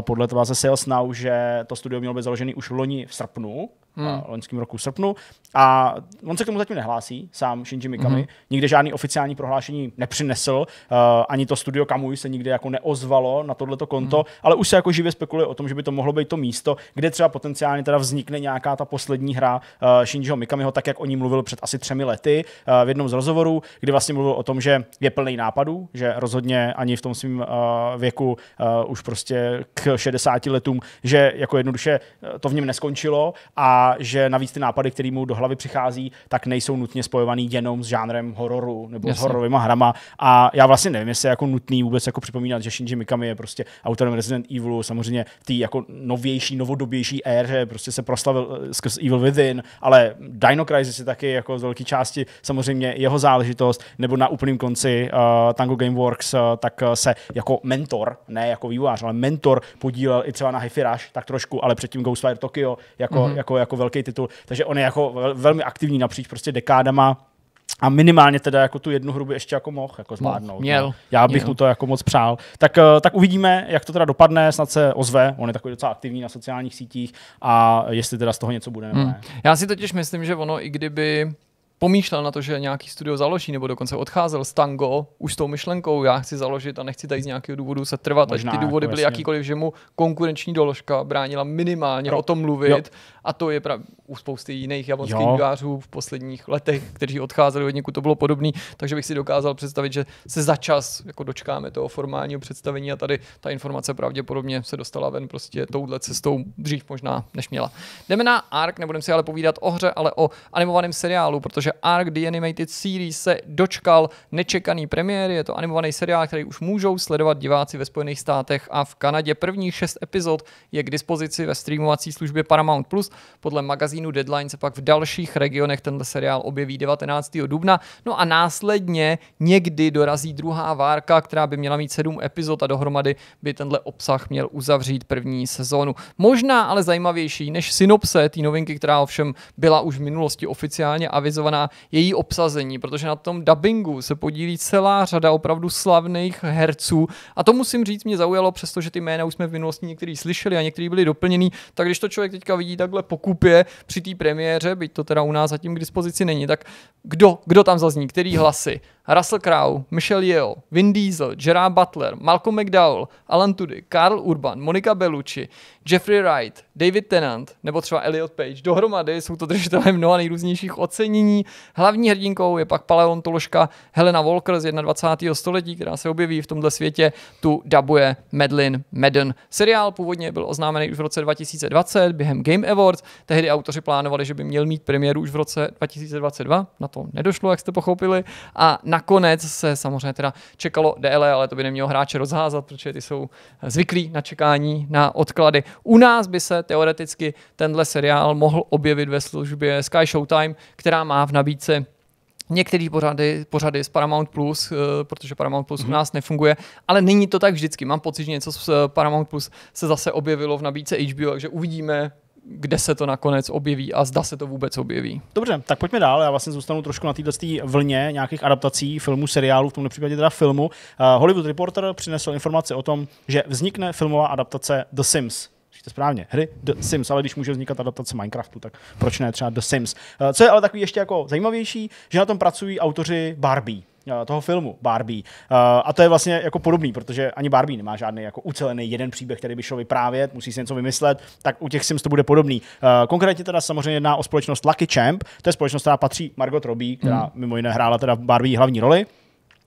podle databáze Sales Now, že to studio mělo být založený už loni v srpnu, hmm. loňském roku v srpnu. A on se k tomu zatím nehlásí, sám Shinji Mikami. Hmm. Nikde žádný oficiální prohlášení nepřinesl, uh, ani to studio Kamui se nikde jako neozvalo na tohleto konto, hmm. ale už se jako živě spekuluje o tom, že by to mohlo být to místo, kde třeba potenciálně teda vznikne nějaká ta poslední hra uh, Shinjiho Mikamiho, tak jak o ní mluvil před asi třemi lety uh, v jednom z rozhovorů, kdy vlastně mluvil o tom, že je plný nápadů, že rozhodně ani v tom svém uh, věku uh, už prostě k 60 letům, že jako jednoduše to v něm neskončilo a že navíc ty nápady, které mu do hlavy přichází, tak nejsou nutně spojovaný jenom s žánrem hororu nebo Jasně. s hororovými hrama. A já vlastně nevím, jestli je jako nutný vůbec jako připomínat, že Shinji Mikami je prostě autorem Resident Evilu, samozřejmě ty jako novější, novodobější éře, prostě se proslavil eh, skrz Evil Within, ale Dino Crisis je taky jako z velké části samozřejmě jeho záležitost, nebo na úplném konci uh, Tango Gameworks, uh, eh, tak se jako mentor, ne jako vývojář, ale mentor podílel i třeba na hefiraš Rush, tak trošku, ale předtím Ghostwire Tokyo, jako, mm-hmm. jako, jako jako velký titul, takže on je jako velmi aktivní napříč prostě dekádama a minimálně teda jako tu jednu hru by ještě jako mohl jako zvládnout. No. Měl. No. Já bych měl. mu to jako moc přál. Tak, eh, tak uvidíme, jak to teda dopadne, snad se ozve, on je takový docela aktivní na sociálních sítích a jestli teda z toho něco bude hmm. Já si totiž myslím, že ono, i kdyby pomýšlel na to, že nějaký studio založí, nebo dokonce odcházel z Tango už s tou myšlenkou, já chci založit a nechci tady z nějakého důvodu se trvat, Možná, ty důvody jako byly jasně. jakýkoliv, že mu konkurenční doložka bránila minimálně Pro, o tom mluvit jo. A to je právě u spousty jiných japonských vývářů v posledních letech, kteří odcházeli od někud, to bylo podobné. Takže bych si dokázal představit, že se za čas jako dočkáme toho formálního představení a tady ta informace pravděpodobně se dostala ven prostě touhle cestou dřív možná, než měla. Jdeme na ARK, nebudeme si ale povídat o hře, ale o animovaném seriálu, protože ARK The Animated Series se dočkal nečekaný premiéry. Je to animovaný seriál, který už můžou sledovat diváci ve Spojených státech a v Kanadě. Prvních šest epizod je k dispozici ve streamovací službě Paramount Plus podle magazínu Deadline se pak v dalších regionech tenhle seriál objeví 19. dubna. No a následně někdy dorazí druhá várka, která by měla mít sedm epizod a dohromady by tenhle obsah měl uzavřít první sezónu. Možná ale zajímavější než synopse té novinky, která ovšem byla už v minulosti oficiálně avizovaná, její obsazení, protože na tom dubbingu se podílí celá řada opravdu slavných herců. A to musím říct, mě zaujalo, přestože ty jména už jsme v minulosti některý slyšeli a některý byli doplněný, tak když to člověk teďka vidí takhle takhle pokupě při té premiéře, byť to teda u nás zatím k dispozici není, tak kdo, kdo tam zazní, který hlasy? Russell Crowe, Michelle Yeoh, Vin Diesel, Gerard Butler, Malcolm McDowell, Alan Tudy, Karl Urban, Monika Bellucci, Jeffrey Wright, David Tennant nebo třeba Elliot Page. Dohromady jsou to držitelé mnoha nejrůznějších ocenění. Hlavní hrdinkou je pak paleontoložka Helena Walker z 21. století, která se objeví v tomto světě, tu dabuje Madeline Madden. Seriál původně byl oznámený už v roce 2020 během Game Awards. Tehdy autoři plánovali, že by měl mít premiéru už v roce 2022. Na to nedošlo, jak jste pochopili. A nakonec se samozřejmě teda čekalo DL, e, ale to by nemělo hráče rozházat, protože ty jsou zvyklí na čekání na odklady. U nás by se teoreticky tenhle seriál mohl objevit ve službě Sky Showtime, která má v nabídce některé pořady, pořady z Paramount+, Plus, eh, protože Paramount Plus mm-hmm. u mhm. nás nefunguje, ale není to tak vždycky. Mám pocit, že něco z eh, Paramount Plus se zase objevilo v nabídce HBO, takže uvidíme, kde se to nakonec objeví a zda se to vůbec objeví. Dobře, tak pojďme dál. Já vlastně zůstanu trošku na této vlně nějakých adaptací filmů, seriálů, v tomto případě teda filmu. Eh, Hollywood Reporter přinesl informace o tom, že vznikne filmová adaptace The Sims je správně, hry The Sims, ale když může vznikat adaptace Minecraftu, tak proč ne třeba The Sims. Eh, co je ale takový ještě jako zajímavější, že na tom pracují autoři Barbie eh, toho filmu Barbie. Eh, a to je vlastně jako podobný, protože ani Barbie nemá žádný jako ucelený jeden příběh, který by šlo vyprávět, musí si něco vymyslet, tak u těch Sims to bude podobný. Konkrétně teda samozřejmě jedná o společnost Lucky Champ, to je společnost, která patří Margot Robbie, která mm. mimo jiné hrála teda Barbie hlavní roli.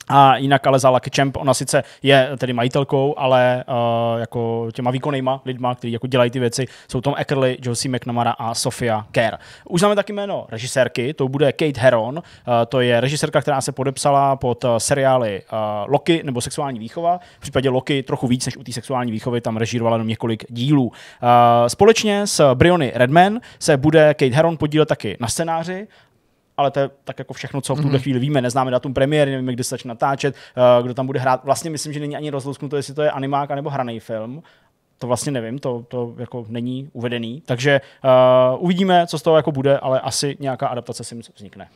A jinak ale za Lucky Champ, ona sice je tedy majitelkou, ale uh, jako těma výkonnýma lidma, kteří jako dělají ty věci, jsou Tom Eckerly, Josie McNamara a Sofia Kerr. Už známe taky jméno režisérky, to bude Kate Heron, uh, to je režisérka, která se podepsala pod eh, seriály uh, Loki nebo Sexuální výchova, v případě Loki trochu víc než u té sexuální výchovy, tam režírovala jenom několik dílů. Uh, společně s Briony Redman se bude Kate Heron podílet taky na scénáři ale to je tak jako všechno, co v tuhle mhm. chvíli víme. Neznáme datum premiéry, nevíme, kdy se začne natáčet, eh, kdo tam bude hrát. Vlastně myslím, že není ani rozlusknuto, jestli to je animák nebo hraný film. To vlastně nevím, to, to jako není uvedený. Takže uh, uvidíme, co z toho jako bude, ale asi nějaká adaptace si vznikne.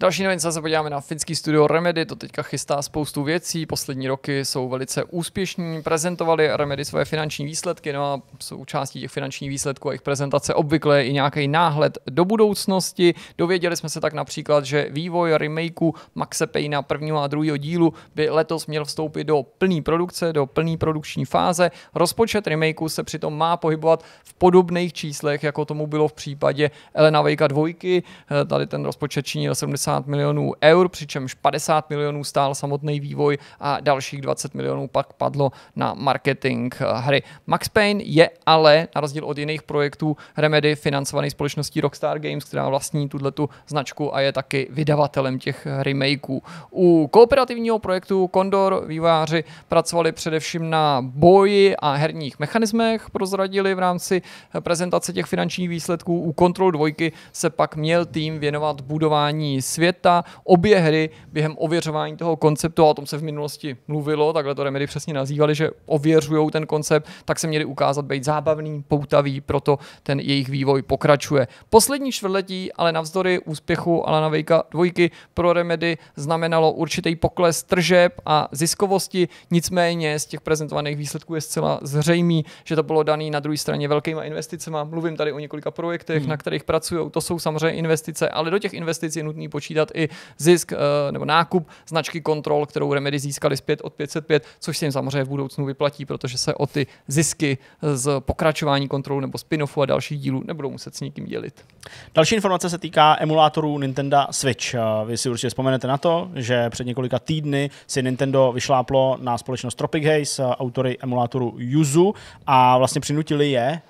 Další novince se podíváme na finský studio Remedy, to teďka chystá spoustu věcí, poslední roky jsou velice úspěšní, prezentovali Remedy svoje finanční výsledky, no a součástí těch finančních výsledků a jejich prezentace obvykle je i nějaký náhled do budoucnosti. Dověděli jsme se tak například, že vývoj remakeu Maxe Payna prvního a druhého dílu by letos měl vstoupit do plné produkce, do plné produkční fáze. Rozpočet remakeu se přitom má pohybovat v podobných číslech, jako tomu bylo v případě Elena Vejka dvojky. Tady ten rozpočet činil 70 50 milionů eur, přičemž 50 milionů stál samotný vývoj a dalších 20 milionů pak padlo na marketing eh, hry. Max Payne je ale, na rozdíl od jiných projektů Remedy, financovaný společností Rockstar Games, která vlastní tuto značku a je taky vydavatelem těch eh, remakeů. U kooperativního projektu Condor výváři pracovali především na boji a herních mechanismech, prozradili v rámci eh, prezentace těch finančních výsledků. U Control 2 se pak měl tým věnovat budování světa, obě hry během ověřování toho konceptu, a o tom se v minulosti mluvilo, takhle to Remedy přesně nazývali, že ověřují ten koncept, tak se měli ukázat být zábavný, poutavý, proto ten jejich vývoj pokračuje. Poslední čtvrtletí, ale navzdory úspěchu Alana Vejka dvojky pro Remedy znamenalo určitý pokles tržeb a ziskovosti, nicméně z těch prezentovaných výsledků je zcela zřejmý, že to bylo dané na druhé straně velkýma investicema. Mluvím tady o několika projektech, hmm. na kterých pracují, to jsou samozřejmě investice, ale do těch investic je nutný počítat započítat i zisk eh, nebo nákup značky Control, kterou Remedy získali zpět od 505, což se jim samozřejmě v budoucnu vyplatí, protože se o ty zisky eh, z pokračování kontrolu nebo spin-offu a dalších dílů nebudou muset s nikým dělit. Další informace se týká emulátorů Nintendo Switch. Eh, vy si určitě vzpomenete na to, že před několika týdny si Nintendo vyšláplo na společnost Tropic Haze, autory emulátoru Yuzu a vlastně přinutili je,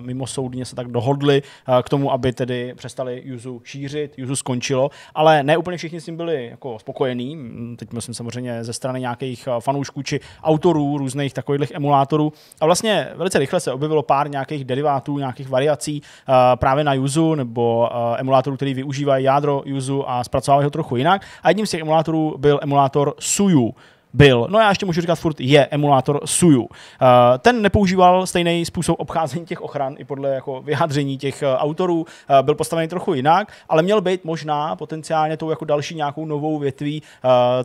mimo soudně se tak dohodli k tomu, aby tedy přestali Yuzu šířit. Yuzu skončilo ale ne úplně všichni s tím byli jako spokojení. Teď myslím samozřejmě ze strany nějakých eh, fanoušků či autorů různých takových emulátorů. A vlastně velice rychle se objevilo pár nějakých derivátů, nějakých variací eh, právě na Yuzu nebo eh, emulátorů, který využívají jádro Yuzu a zpracovávají ho trochu jinak. A jedním z těch emulátorů byl emulátor Suyu byl, no já ještě můžu říkat furt, je emulátor SUJU. Uh, ten nepoužíval stejný způsob obcházení těch ochran, i podle jako vyjádření těch uh, autorů, uh, byl postavený trochu jinak, ale měl být možná potenciálně tou jako další nějakou novou větví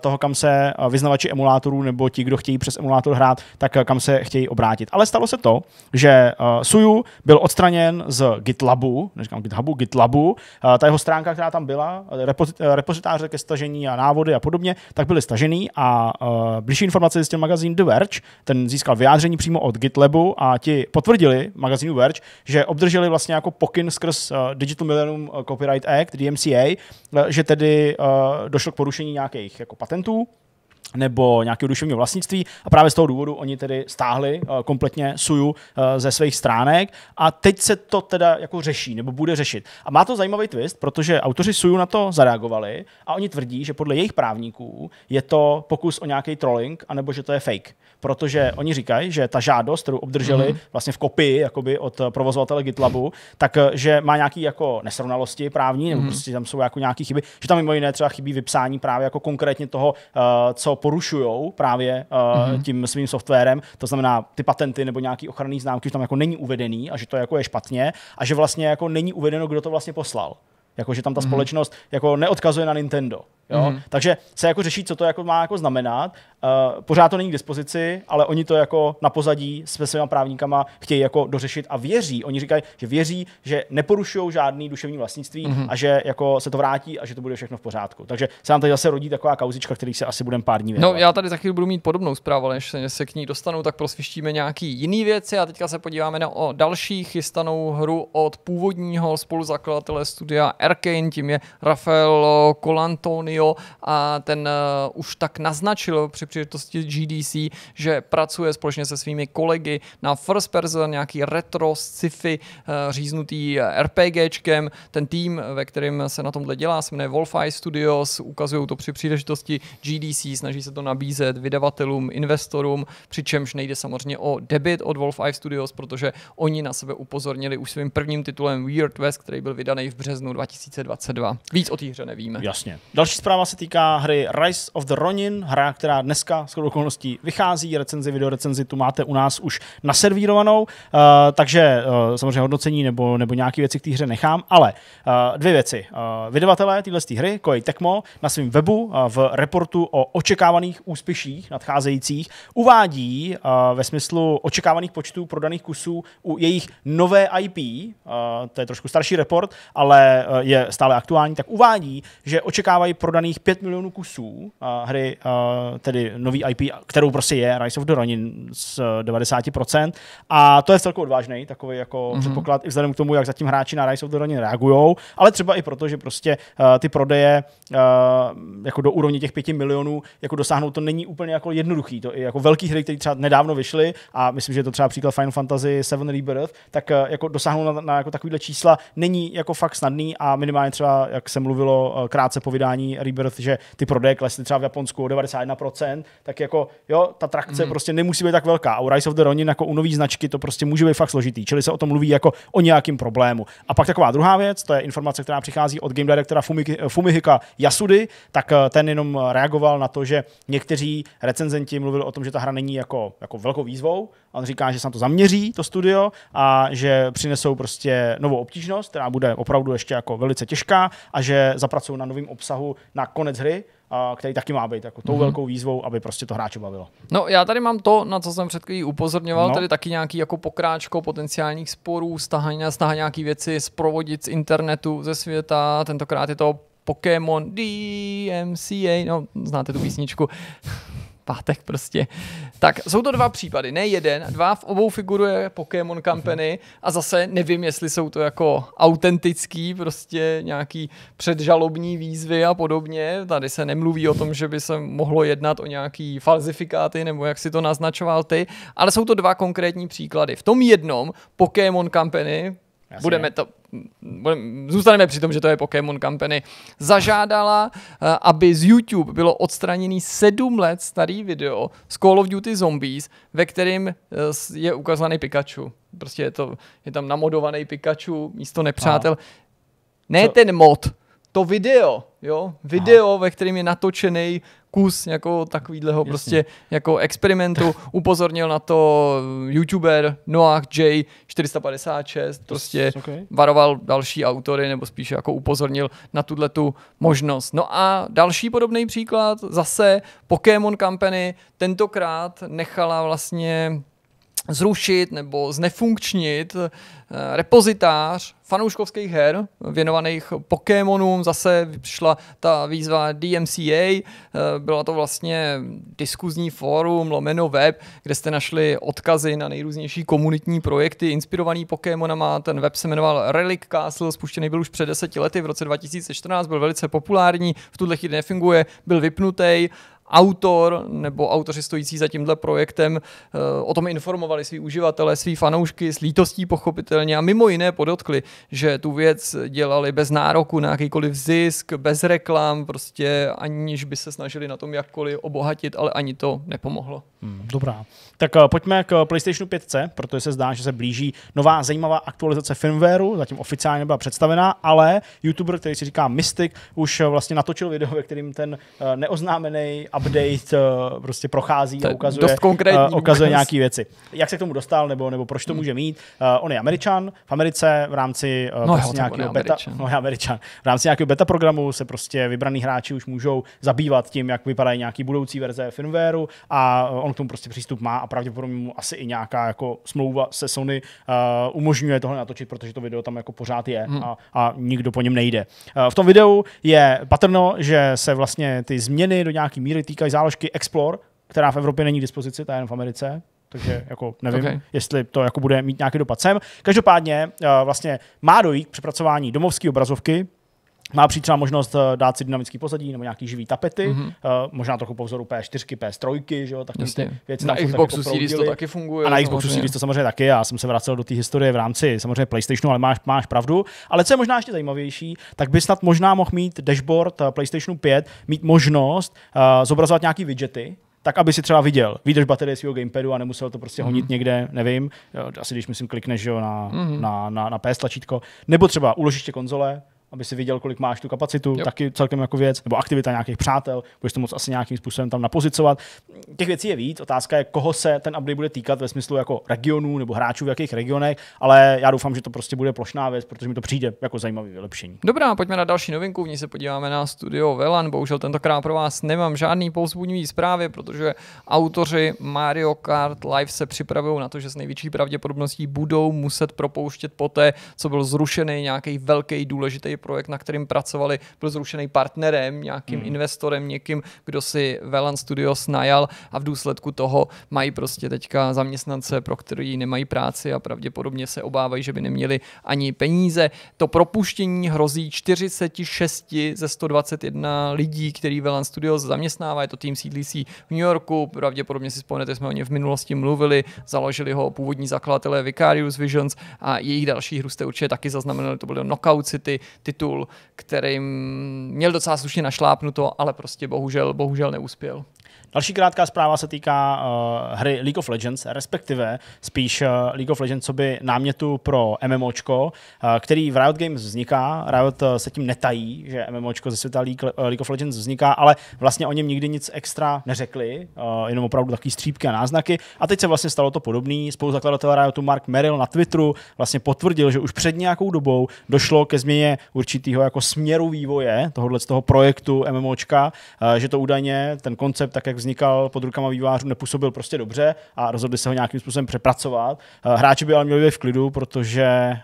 toho, kam se vyznavači emulátorů nebo ti, kdo chtějí přes emulátor hrát, tak kam se chtějí obrátit. Ale stalo se to, že SUJU byl odstraněn z GitLabu, neříkám GitHubu, GitLabu, ta jeho stránka, která tam byla, repozitáře ke stažení a návody a podobně, tak byly stažený a Eh, Blížší informace zjistil magazín The Verge, ten získal vyjádření přímo od GitLabu a ti potvrdili magazínu Verge, že obdrželi vlastně jako pokyn skrz eh, Digital Millennium eh, Copyright Act, DMCA, že tedy došlo k porušení nějakých jako patentů, nebo nějakého duševního vlastnictví a právě z toho důvodu oni tedy stáhli eh, kompletně SUJu eh, ze svých stránek a teď se to teda jako řeší nebo bude řešit. A má to zajímavý twist, protože autoři SUJu na to zareagovali a oni tvrdí, že podle jejich právníků je to pokus o nějaký trolling anebo že to je fake. Protože oni říkají, že ta žádost, kterou obdrželi mm vlastně v kopii jakoby od eh, provozovatele GitLabu, tak že má nějaké jako nesrovnalosti právní, nebo mm prostě tam jsou jako nějaké chyby, že tam mimo jiné třeba chybí vypsání právě jako konkrétně toho, co porušují právě uh, mm-hmm. tím svým softwarem, to znamená ty patenty nebo nějaký ochranný známky, že tam jako není uvedený a že to jako je špatně a že vlastně jako není uvedeno, kdo to vlastně poslal jako že tam ta mm-hmm. společnost jako neodkazuje na Nintendo. Jo? Mm-hmm. Takže se jako řeší, co to jako má jako znamenat. Uh, pořád to není k dispozici, ale oni to jako na pozadí se svými právníkama chtějí jako dořešit a věří. Oni říkají, že věří, že neporušují žádný duševní vlastnictví mm-hmm. a že jako se to vrátí a že to bude všechno v pořádku. Takže se nám tady zase rodí taková kauzička, který se asi budeme pár dní no, věnovat. No, já tady za chvíli budu mít podobnou zprávu, ale než se k ní dostanu, tak prosvištíme nějaký jiný věci a teďka se podíváme na o další chystanou hru od původního spoluzakladatele studia Arkane, tím je Rafael Colantonio a ten uh, už tak naznačil při příležitosti GDC, že pracuje společně se svými kolegy na First Person, nějaký retro sci-fi uh, říznutý eh, RPGčkem. Ten tým, ve kterém se na tomhle dělá, se jmenuje Eye Studios, ukazují to při příležitosti GDC, snaží se to nabízet vydavatelům, investorům, přičemž nejde samozřejmě o debit od Wolf Eye Studios, protože oni na sebe upozornili už svým prvním titulem Weird West, který byl vydaný v březnu 2020. 2022. Víc o té hře nevíme. Jasně. Další zpráva se týká hry Rise of the Ronin, hra, která dneska s okolností vychází. Recenzi, video recenzi tu máte u nás už naservírovanou, uh, takže uh, samozřejmě hodnocení nebo, nebo nějaké věci k té hře nechám, ale uh, dvě věci. Uh, vydavatelé téhle hry, Koei jako Tecmo, na svém webu uh, v reportu o očekávaných úspěších nadcházejících uvádí uh, ve smyslu očekávaných počtů prodaných kusů u jejich nové IP, uh, to je trošku starší report, ale je stále aktuální, tak uvádí, že očekávají prodaných 5 milionů kusů hry, tedy nový IP, kterou prostě je Rise of the Ronin z 90%. E, a to je celkově odvážný takový jako mm-hmm. předpoklad, i vzhledem k tomu, jak zatím hráči na Rise of the Ronin reagují, ale třeba i proto, že prostě e, ty prodeje e, jako do úrovně těch 5 milionů jako dosáhnout to není úplně jako jednoduchý. To i jako velký hry, které třeba nedávno vyšly a myslím, že je to třeba příklad Final Fantasy 7 Rebirth, tak jako dosáhnout na, na jako takovýhle čísla není jako fakt snadný a minimálně třeba, jak se mluvilo eh, krátce po vydání Rebirth, že ty prodeje klesly třeba v Japonsku o 91%, tak jako jo, ta trakce mm. prostě nemusí být tak velká. A u Rise of the Ronin jako u nový značky to prostě může být fakt složitý, čili se o tom mluví jako o nějakým problému. A pak taková druhá věc, to je informace, která přichází od game directora Fumihika Yasudy, tak eh, ten jenom eh, reagoval na to, že někteří recenzenti mluvili o tom, že ta hra není jako, jako velkou výzvou. On říká, že se na to zaměří, to studio, a že přinesou prostě novou obtížnost, která bude opravdu ještě jako velice těžká a že zapracují na novém obsahu na konec hry, a který taky má být jako tou mm-hmm. velkou výzvou, aby prostě to hráče bavilo. No, já tady mám to, na co jsem před chvílí upozorňoval, no. tady taky nějaký jako pokráčko potenciálních sporů, stahání, stahání nějaký věci, zprovodit z internetu, ze světa, tentokrát je to Pokémon DMCA, no, znáte tu písničku pátek prostě. Tak jsou to dva případy, ne jeden, dva v obou figuruje Pokémon Company mhm. a zase nevím, jestli jsou to jako autentický, prostě nějaký předžalobní výzvy a podobně. Tady se nemluví o tom, že by se mohlo jednat o nějaký falzifikáty nebo jak si to naznačoval ty, ale jsou to dva konkrétní příklady. V tom jednom Pokémon Company Jasně. Budeme to, budeme, zůstaneme při tom, že to je Pokémon Company. Zažádala, eh, aby z YouTube bylo odstraněný sedm let starý video z Call of Duty Zombies, ve kterým eh, je ukázaný Pikachu. Prostě je, to, je tam namodovaný Pikachu místo nepřátel. Aha. Ne Co? ten mod, to video, jo, video, Aha. ve kterém je natočený kus jako takovýhleho Jasně. prostě jako experimentu. (laughs) Upozornil na to youtuber Noah J 456, prostě okay. varoval další autory, nebo spíše jako upozornil na tuhle tu možnost. No a další podobný příklad, zase Pokémon Company tentokrát nechala vlastně zrušit nebo znefunkčnit eh, repozitář fanouškovských her věnovaných Pokémonům. Zase přišla ta výzva DMCA, eh, byla to vlastně diskuzní fórum lomeno web, kde jste našli odkazy na nejrůznější komunitní projekty inspirovaný Pokémonama. Ten web se jmenoval Relic Castle, spuštěný byl už před deseti lety v roce 2014, byl velice populární, v tuhle chvíli nefunguje, byl vypnutý autor nebo autoři stojící za tímhle projektem eh, o tom informovali svý uživatele, svý fanoušky s lítostí pochopitelně a mimo jiné podotkli, že tu věc dělali bez nároku na jakýkoliv zisk, bez reklam, prostě aniž by se snažili na tom jakkoliv obohatit, ale ani to nepomohlo. Hmm, dobrá. Tak eh, pojďme k eh, PlayStationu 5, protože se zdá, že se blíží nová zajímavá aktualizace firmwareu, zatím oficiálně byla představená, ale youtuber, který si říká Mystic, už vlastně natočil video, ve kterým ten neoznámený update eh, prostě prochází a ukazuje, uh, ukazuje nějaké věci. Jak se k tomu dostal, nebo, nebo proč to hmm. může mít. Uh, on je američan, v Americe v rámci uh, no prostě jo, nějakého beta, američan. (laughs) No, je američan. V rámci nějakého beta programu se prostě vybraní hráči už můžou zabývat tím, jak vypadají nějaký budoucí verze firmwareu a on k tomu prostě přístup má a pravděpodobně mu asi i nějaká jako smlouva se Sony uh, umožňuje tohle natočit, protože to video tam jako pořád je hmm. a, a nikdo po něm nejde. Uh, v tom videu je patrno, že se vlastně ty změny do nějaký míry týkají záložky Explore, která v Evropě není k dispozici, ta je jen v Americe, takže jako nevím, okay. jestli to jako bude mít nějaký dopad sem. Každopádně uh, vlastně má dojít k přepracování domovské obrazovky, má přijít třeba možnost eh, dát si dynamický pozadí nebo nějaký živý tapety, mm-hmm. uh, možná trochu po vzoru P4, P3, že jo, tak věci Na Xboxu Series to taky funguje. A na Xboxu Series to samozřejmě taky, já jsem se vracel do té historie v rámci samozřejmě PlayStationu, ale máš, máš pravdu. Ale co je možná ještě zajímavější, tak by snad možná mohl mít dashboard eh, PlayStationu 5, mít možnost uh, zobrazovat nějaký widgety, tak aby si třeba viděl výdrž baterie svého gamepadu a nemusel to prostě honit mm. někde, nevím, asi když myslím klikneš jo, na, mm. na, na, na PS tlačítko, nebo třeba uložiště konzole, aby si viděl, kolik máš tu kapacitu, jo. taky celkem jako věc, nebo aktivita nějakých přátel, budeš to moc asi nějakým způsobem tam napozicovat. Těch věcí je víc, otázka je, koho se ten update bude týkat ve smyslu jako regionů nebo hráčů v jakých regionech, ale já doufám, že to prostě bude plošná věc, protože mi to přijde jako zajímavý vylepšení. Dobrá, pojďme na další novinku, v ní se podíváme na studio Velan, bohužel tentokrát pro vás nemám žádný pouzbudivý zprávy, protože autoři Mario Kart Live se připravují na to, že s největší pravděpodobností budou muset propouštět poté, co byl zrušený nějaký velký důležitý projekt, na kterým pracovali, byl zrušený partnerem, nějakým hmm. investorem, někým, kdo si Velan Studios najal a v důsledku toho mají prostě teďka zaměstnance, pro který nemají práci a pravděpodobně se obávají, že by neměli ani peníze. To propuštění hrozí 46 ze 121 lidí, který Velan Studios zaměstnává. Je to tým sídlící v New Yorku, pravděpodobně si vzpomenete, jsme o ně v minulosti mluvili, založili ho původní zakladatelé Vicarious Visions a jejich další hru jste určitě taky zaznamenali, to byly Knockout City, titul, kterým měl docela slušně našlápnuto, ale prostě bohužel, bohužel neuspěl. Další krátká zpráva se týká uh, hry League of Legends, respektive spíš uh, League of Legends, co by námětu pro MMOčko, uh, eh, který v Riot Games vzniká. Riot uh, se tím netají, že MMOčko ze světa League, uh, League of Legends vzniká, ale vlastně o něm nikdy nic extra neřekli, uh, jenom opravdu takový střípky a náznaky. A teď se vlastně stalo to podobný. Spoluzakladatel Riotu Mark Merrill na Twitteru vlastně potvrdil, že už před nějakou dobou došlo ke změně určitého jako směru vývoje tohohle z toho projektu MMOčka, uh, že to údajně ten koncept, tak jak vznikl, vznikal pod rukama vývářů, nepůsobil prostě dobře a rozhodli se ho nějakým způsobem přepracovat. Eh, hráči by ale měli být v klidu, protože, eh,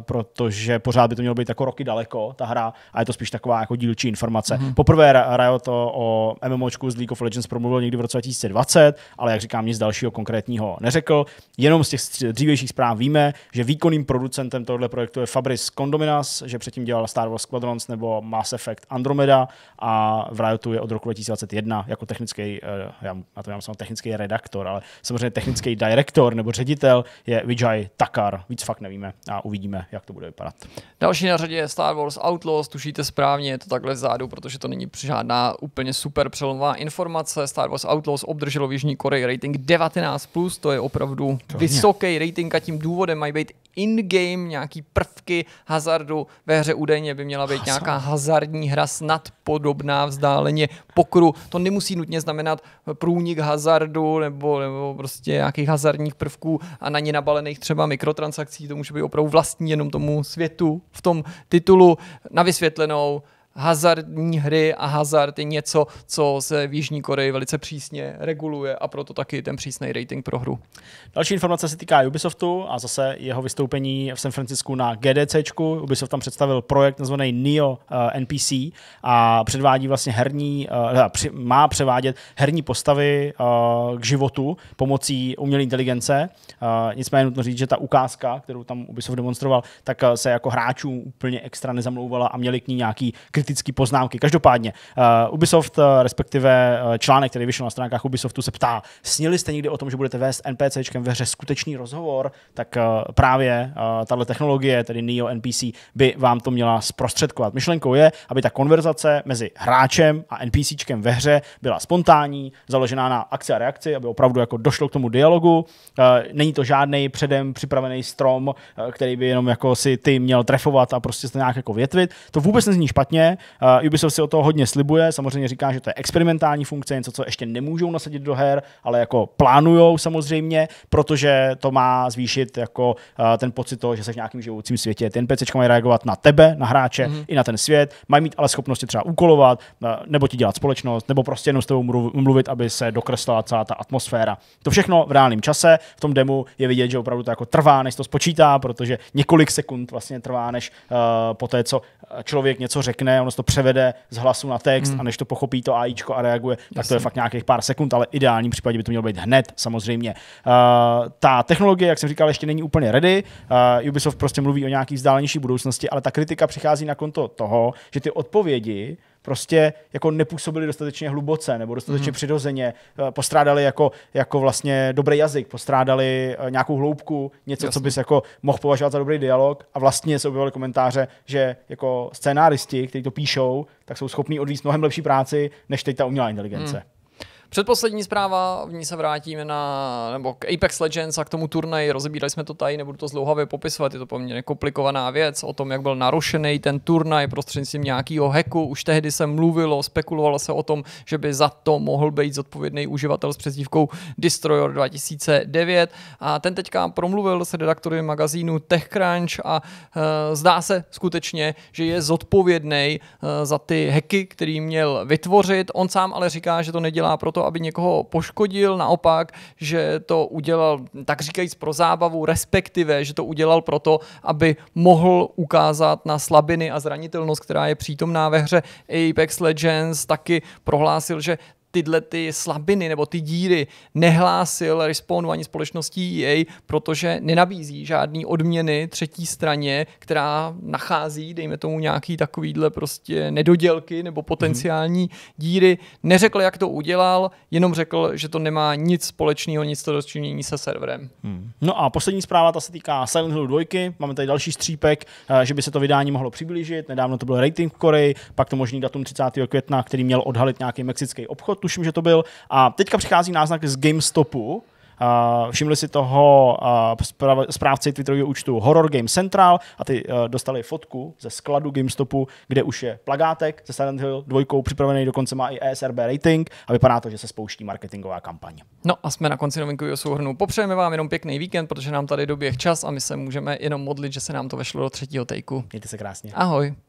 protože pořád by to mělo být jako roky daleko, ta hra, a je to spíš taková jako dílčí informace. Mm-hmm. Poprvé Riot o, o MMOčku z League of Legends promluvil někdy v roce 2020, ale jak říkám, nic dalšího konkrétního neřekl. Jenom z těch dřívějších zpráv víme, že výkonným producentem tohoto projektu je Fabrice Condominas, že předtím dělal Star Wars Squadrons nebo Mass Effect Andromeda a v Riotu je od roku 2021 jako technický technický, eh, já na to mám technický redaktor, ale samozřejmě technický direktor nebo ředitel je Vijay Takar. Víc fakt nevíme a uvidíme, jak to bude vypadat. Další na řadě je Star Wars Outlaws, tušíte správně, je to takhle zádu, protože to není žádná úplně super přelomová informace. Star Wars Outlaws obdrželo v Jižní Koreji rating 19+, to je opravdu to vysoký rating a tím důvodem mají být in-game nějaký prvky hazardu. Ve hře údajně by měla být Hazard. nějaká hazardní hra snad podobná vzdáleně pokru. To nemusí nutně klidně znamenat průnik hazardu nebo, nebo prostě nějakých hazardních prvků a na ně nabalených třeba mikrotransakcí, to může být opravdu vlastní jenom tomu světu v tom titulu na vysvětlenou hazardní hry a hazard je něco, co se v Jižní Koreji velice přísně reguluje a proto taky ten přísný rating pro hru. Další informace se týká Ubisoftu a zase jeho vystoupení v San Francisku na GDC. Ubisoft tam představil projekt nazvaný Neo eh, NPC a předvádí vlastně herní, eh, má převádět herní postavy eh, k životu pomocí umělé inteligence. Nicméně nutno říct, že ta ukázka, kterou tam Ubisoft demonstroval, tak se jako hráčů úplně extra nezamlouvala a měli k ní nějaký kritický kritické poznámky. Každopádně, uh, Ubisoft, uh, respektive uh, článek, který vyšel na stránkách Ubisoftu, se ptá, snili jste někdy o tom, že budete vést NPCčkem ve hře skutečný rozhovor, tak uh, právě uh, tahle technologie, tedy Neo NPC, by vám to měla zprostředkovat. Myšlenkou je, aby ta konverzace mezi hráčem a NPCčkem ve hře byla spontánní, založená na akci a reakci, aby opravdu jako došlo k tomu dialogu. Uh, není to žádný předem připravený strom, uh, který by jenom jako si ty měl trefovat a prostě se nějak jako větvit. To vůbec nezní špatně, Uh, Ubisoft si o toho hodně slibuje, samozřejmě říká, že to je experimentální funkce, něco, co ještě nemůžou nasadit do her, ale jako plánujou samozřejmě, protože to má zvýšit jako uh, ten pocit toho, že se v nějakém živoucím světě. Ten PC mají reagovat na tebe, na hráče mm-hmm. i na ten svět, mají mít ale schopnosti třeba úkolovat, uh, nebo ti dělat společnost, nebo prostě jenom s tebou mluvit, aby se dokreslila celá ta atmosféra. To všechno v reálném čase, v tom demo je vidět, že opravdu to jako trvá, než to spočítá, protože několik sekund vlastně trvá, než uh, po té, co člověk něco řekne, ono to převede z hlasu na text mm. a než to pochopí to AI a reaguje, tak Jasně. to je fakt nějakých pár sekund, ale ideálním případě by to mělo být hned, samozřejmě. Uh, ta technologie, jak jsem říkal, ještě není úplně ready. Uh, Ubisoft prostě mluví o nějaký vzdálenější budoucnosti, ale ta kritika přichází na konto toho, že ty odpovědi prostě jako nepůsobili dostatečně hluboce nebo dostatečně mm-hmm. přirozeně, eh, postrádali jako, jako vlastně dobrý jazyk, postrádali eh, nějakou hloubku, něco, Jasně. co bys jako mohl považovat za dobrý dialog a vlastně se objevily komentáře, že jako scénáristi, kteří to píšou, tak jsou schopní odvíct mnohem lepší práci, než teď ta umělá inteligence. Mm. Předposlední zpráva, v ní se vrátíme na, nebo k Apex Legends a k tomu turnaji. Rozebírali jsme to tady, nebudu to zdlouhavě popisovat, je to poměrně komplikovaná věc o tom, jak byl narušený ten turnaj prostřednictvím nějakého heku. Už tehdy se mluvilo, spekulovalo se o tom, že by za to mohl být zodpovědný uživatel s přezdívkou Destroyer 2009. A ten teďka promluvil se redaktory magazínu TechCrunch a e, zdá se skutečně, že je zodpovědný e, eh, za ty heky, který měl vytvořit. On sám ale říká, že to nedělá proto, to, aby někoho poškodil, naopak, že to udělal, tak říkajíc, pro zábavu, respektive, že to udělal proto, aby mohl ukázat na slabiny a zranitelnost, která je přítomná ve hře Apex Legends, taky prohlásil, že tyhle ty slabiny nebo ty díry nehlásil Respawnu ani společností EA, protože nenabízí žádný odměny třetí straně, která nachází, dejme tomu, nějaký takovýhle prostě nedodělky nebo potenciální mm-hmm. díry. Neřekl, jak to udělal, jenom řekl, že to nemá nic společného, nic to dočinění se serverem. Hmm. No a poslední zpráva, ta se týká Silent Hill 2. Máme tady další střípek, eh, že by se to vydání mohlo přiblížit. Nedávno to byl rating v Koreji, pak to možný datum 30. května, který měl odhalit nějaký mexický obchod tuším, že to byl. A teďka přichází náznak z GameStopu, Uh, všimli si toho uh, správci Twitterového účtu Horror Game Central a ty uh, dostali fotku ze skladu GameStopu, kde už je plagátek se Silent Hill 2, připravený dokonce má i ESRB rating a vypadá to, že se spouští marketingová kampaň. No a jsme na konci novinkového souhrnu. Popřejeme vám jenom pěkný víkend, protože nám tady doběh čas a my se můžeme jenom modlit, že se nám to vešlo do třetího tejku. Mějte se krásně. Ahoj.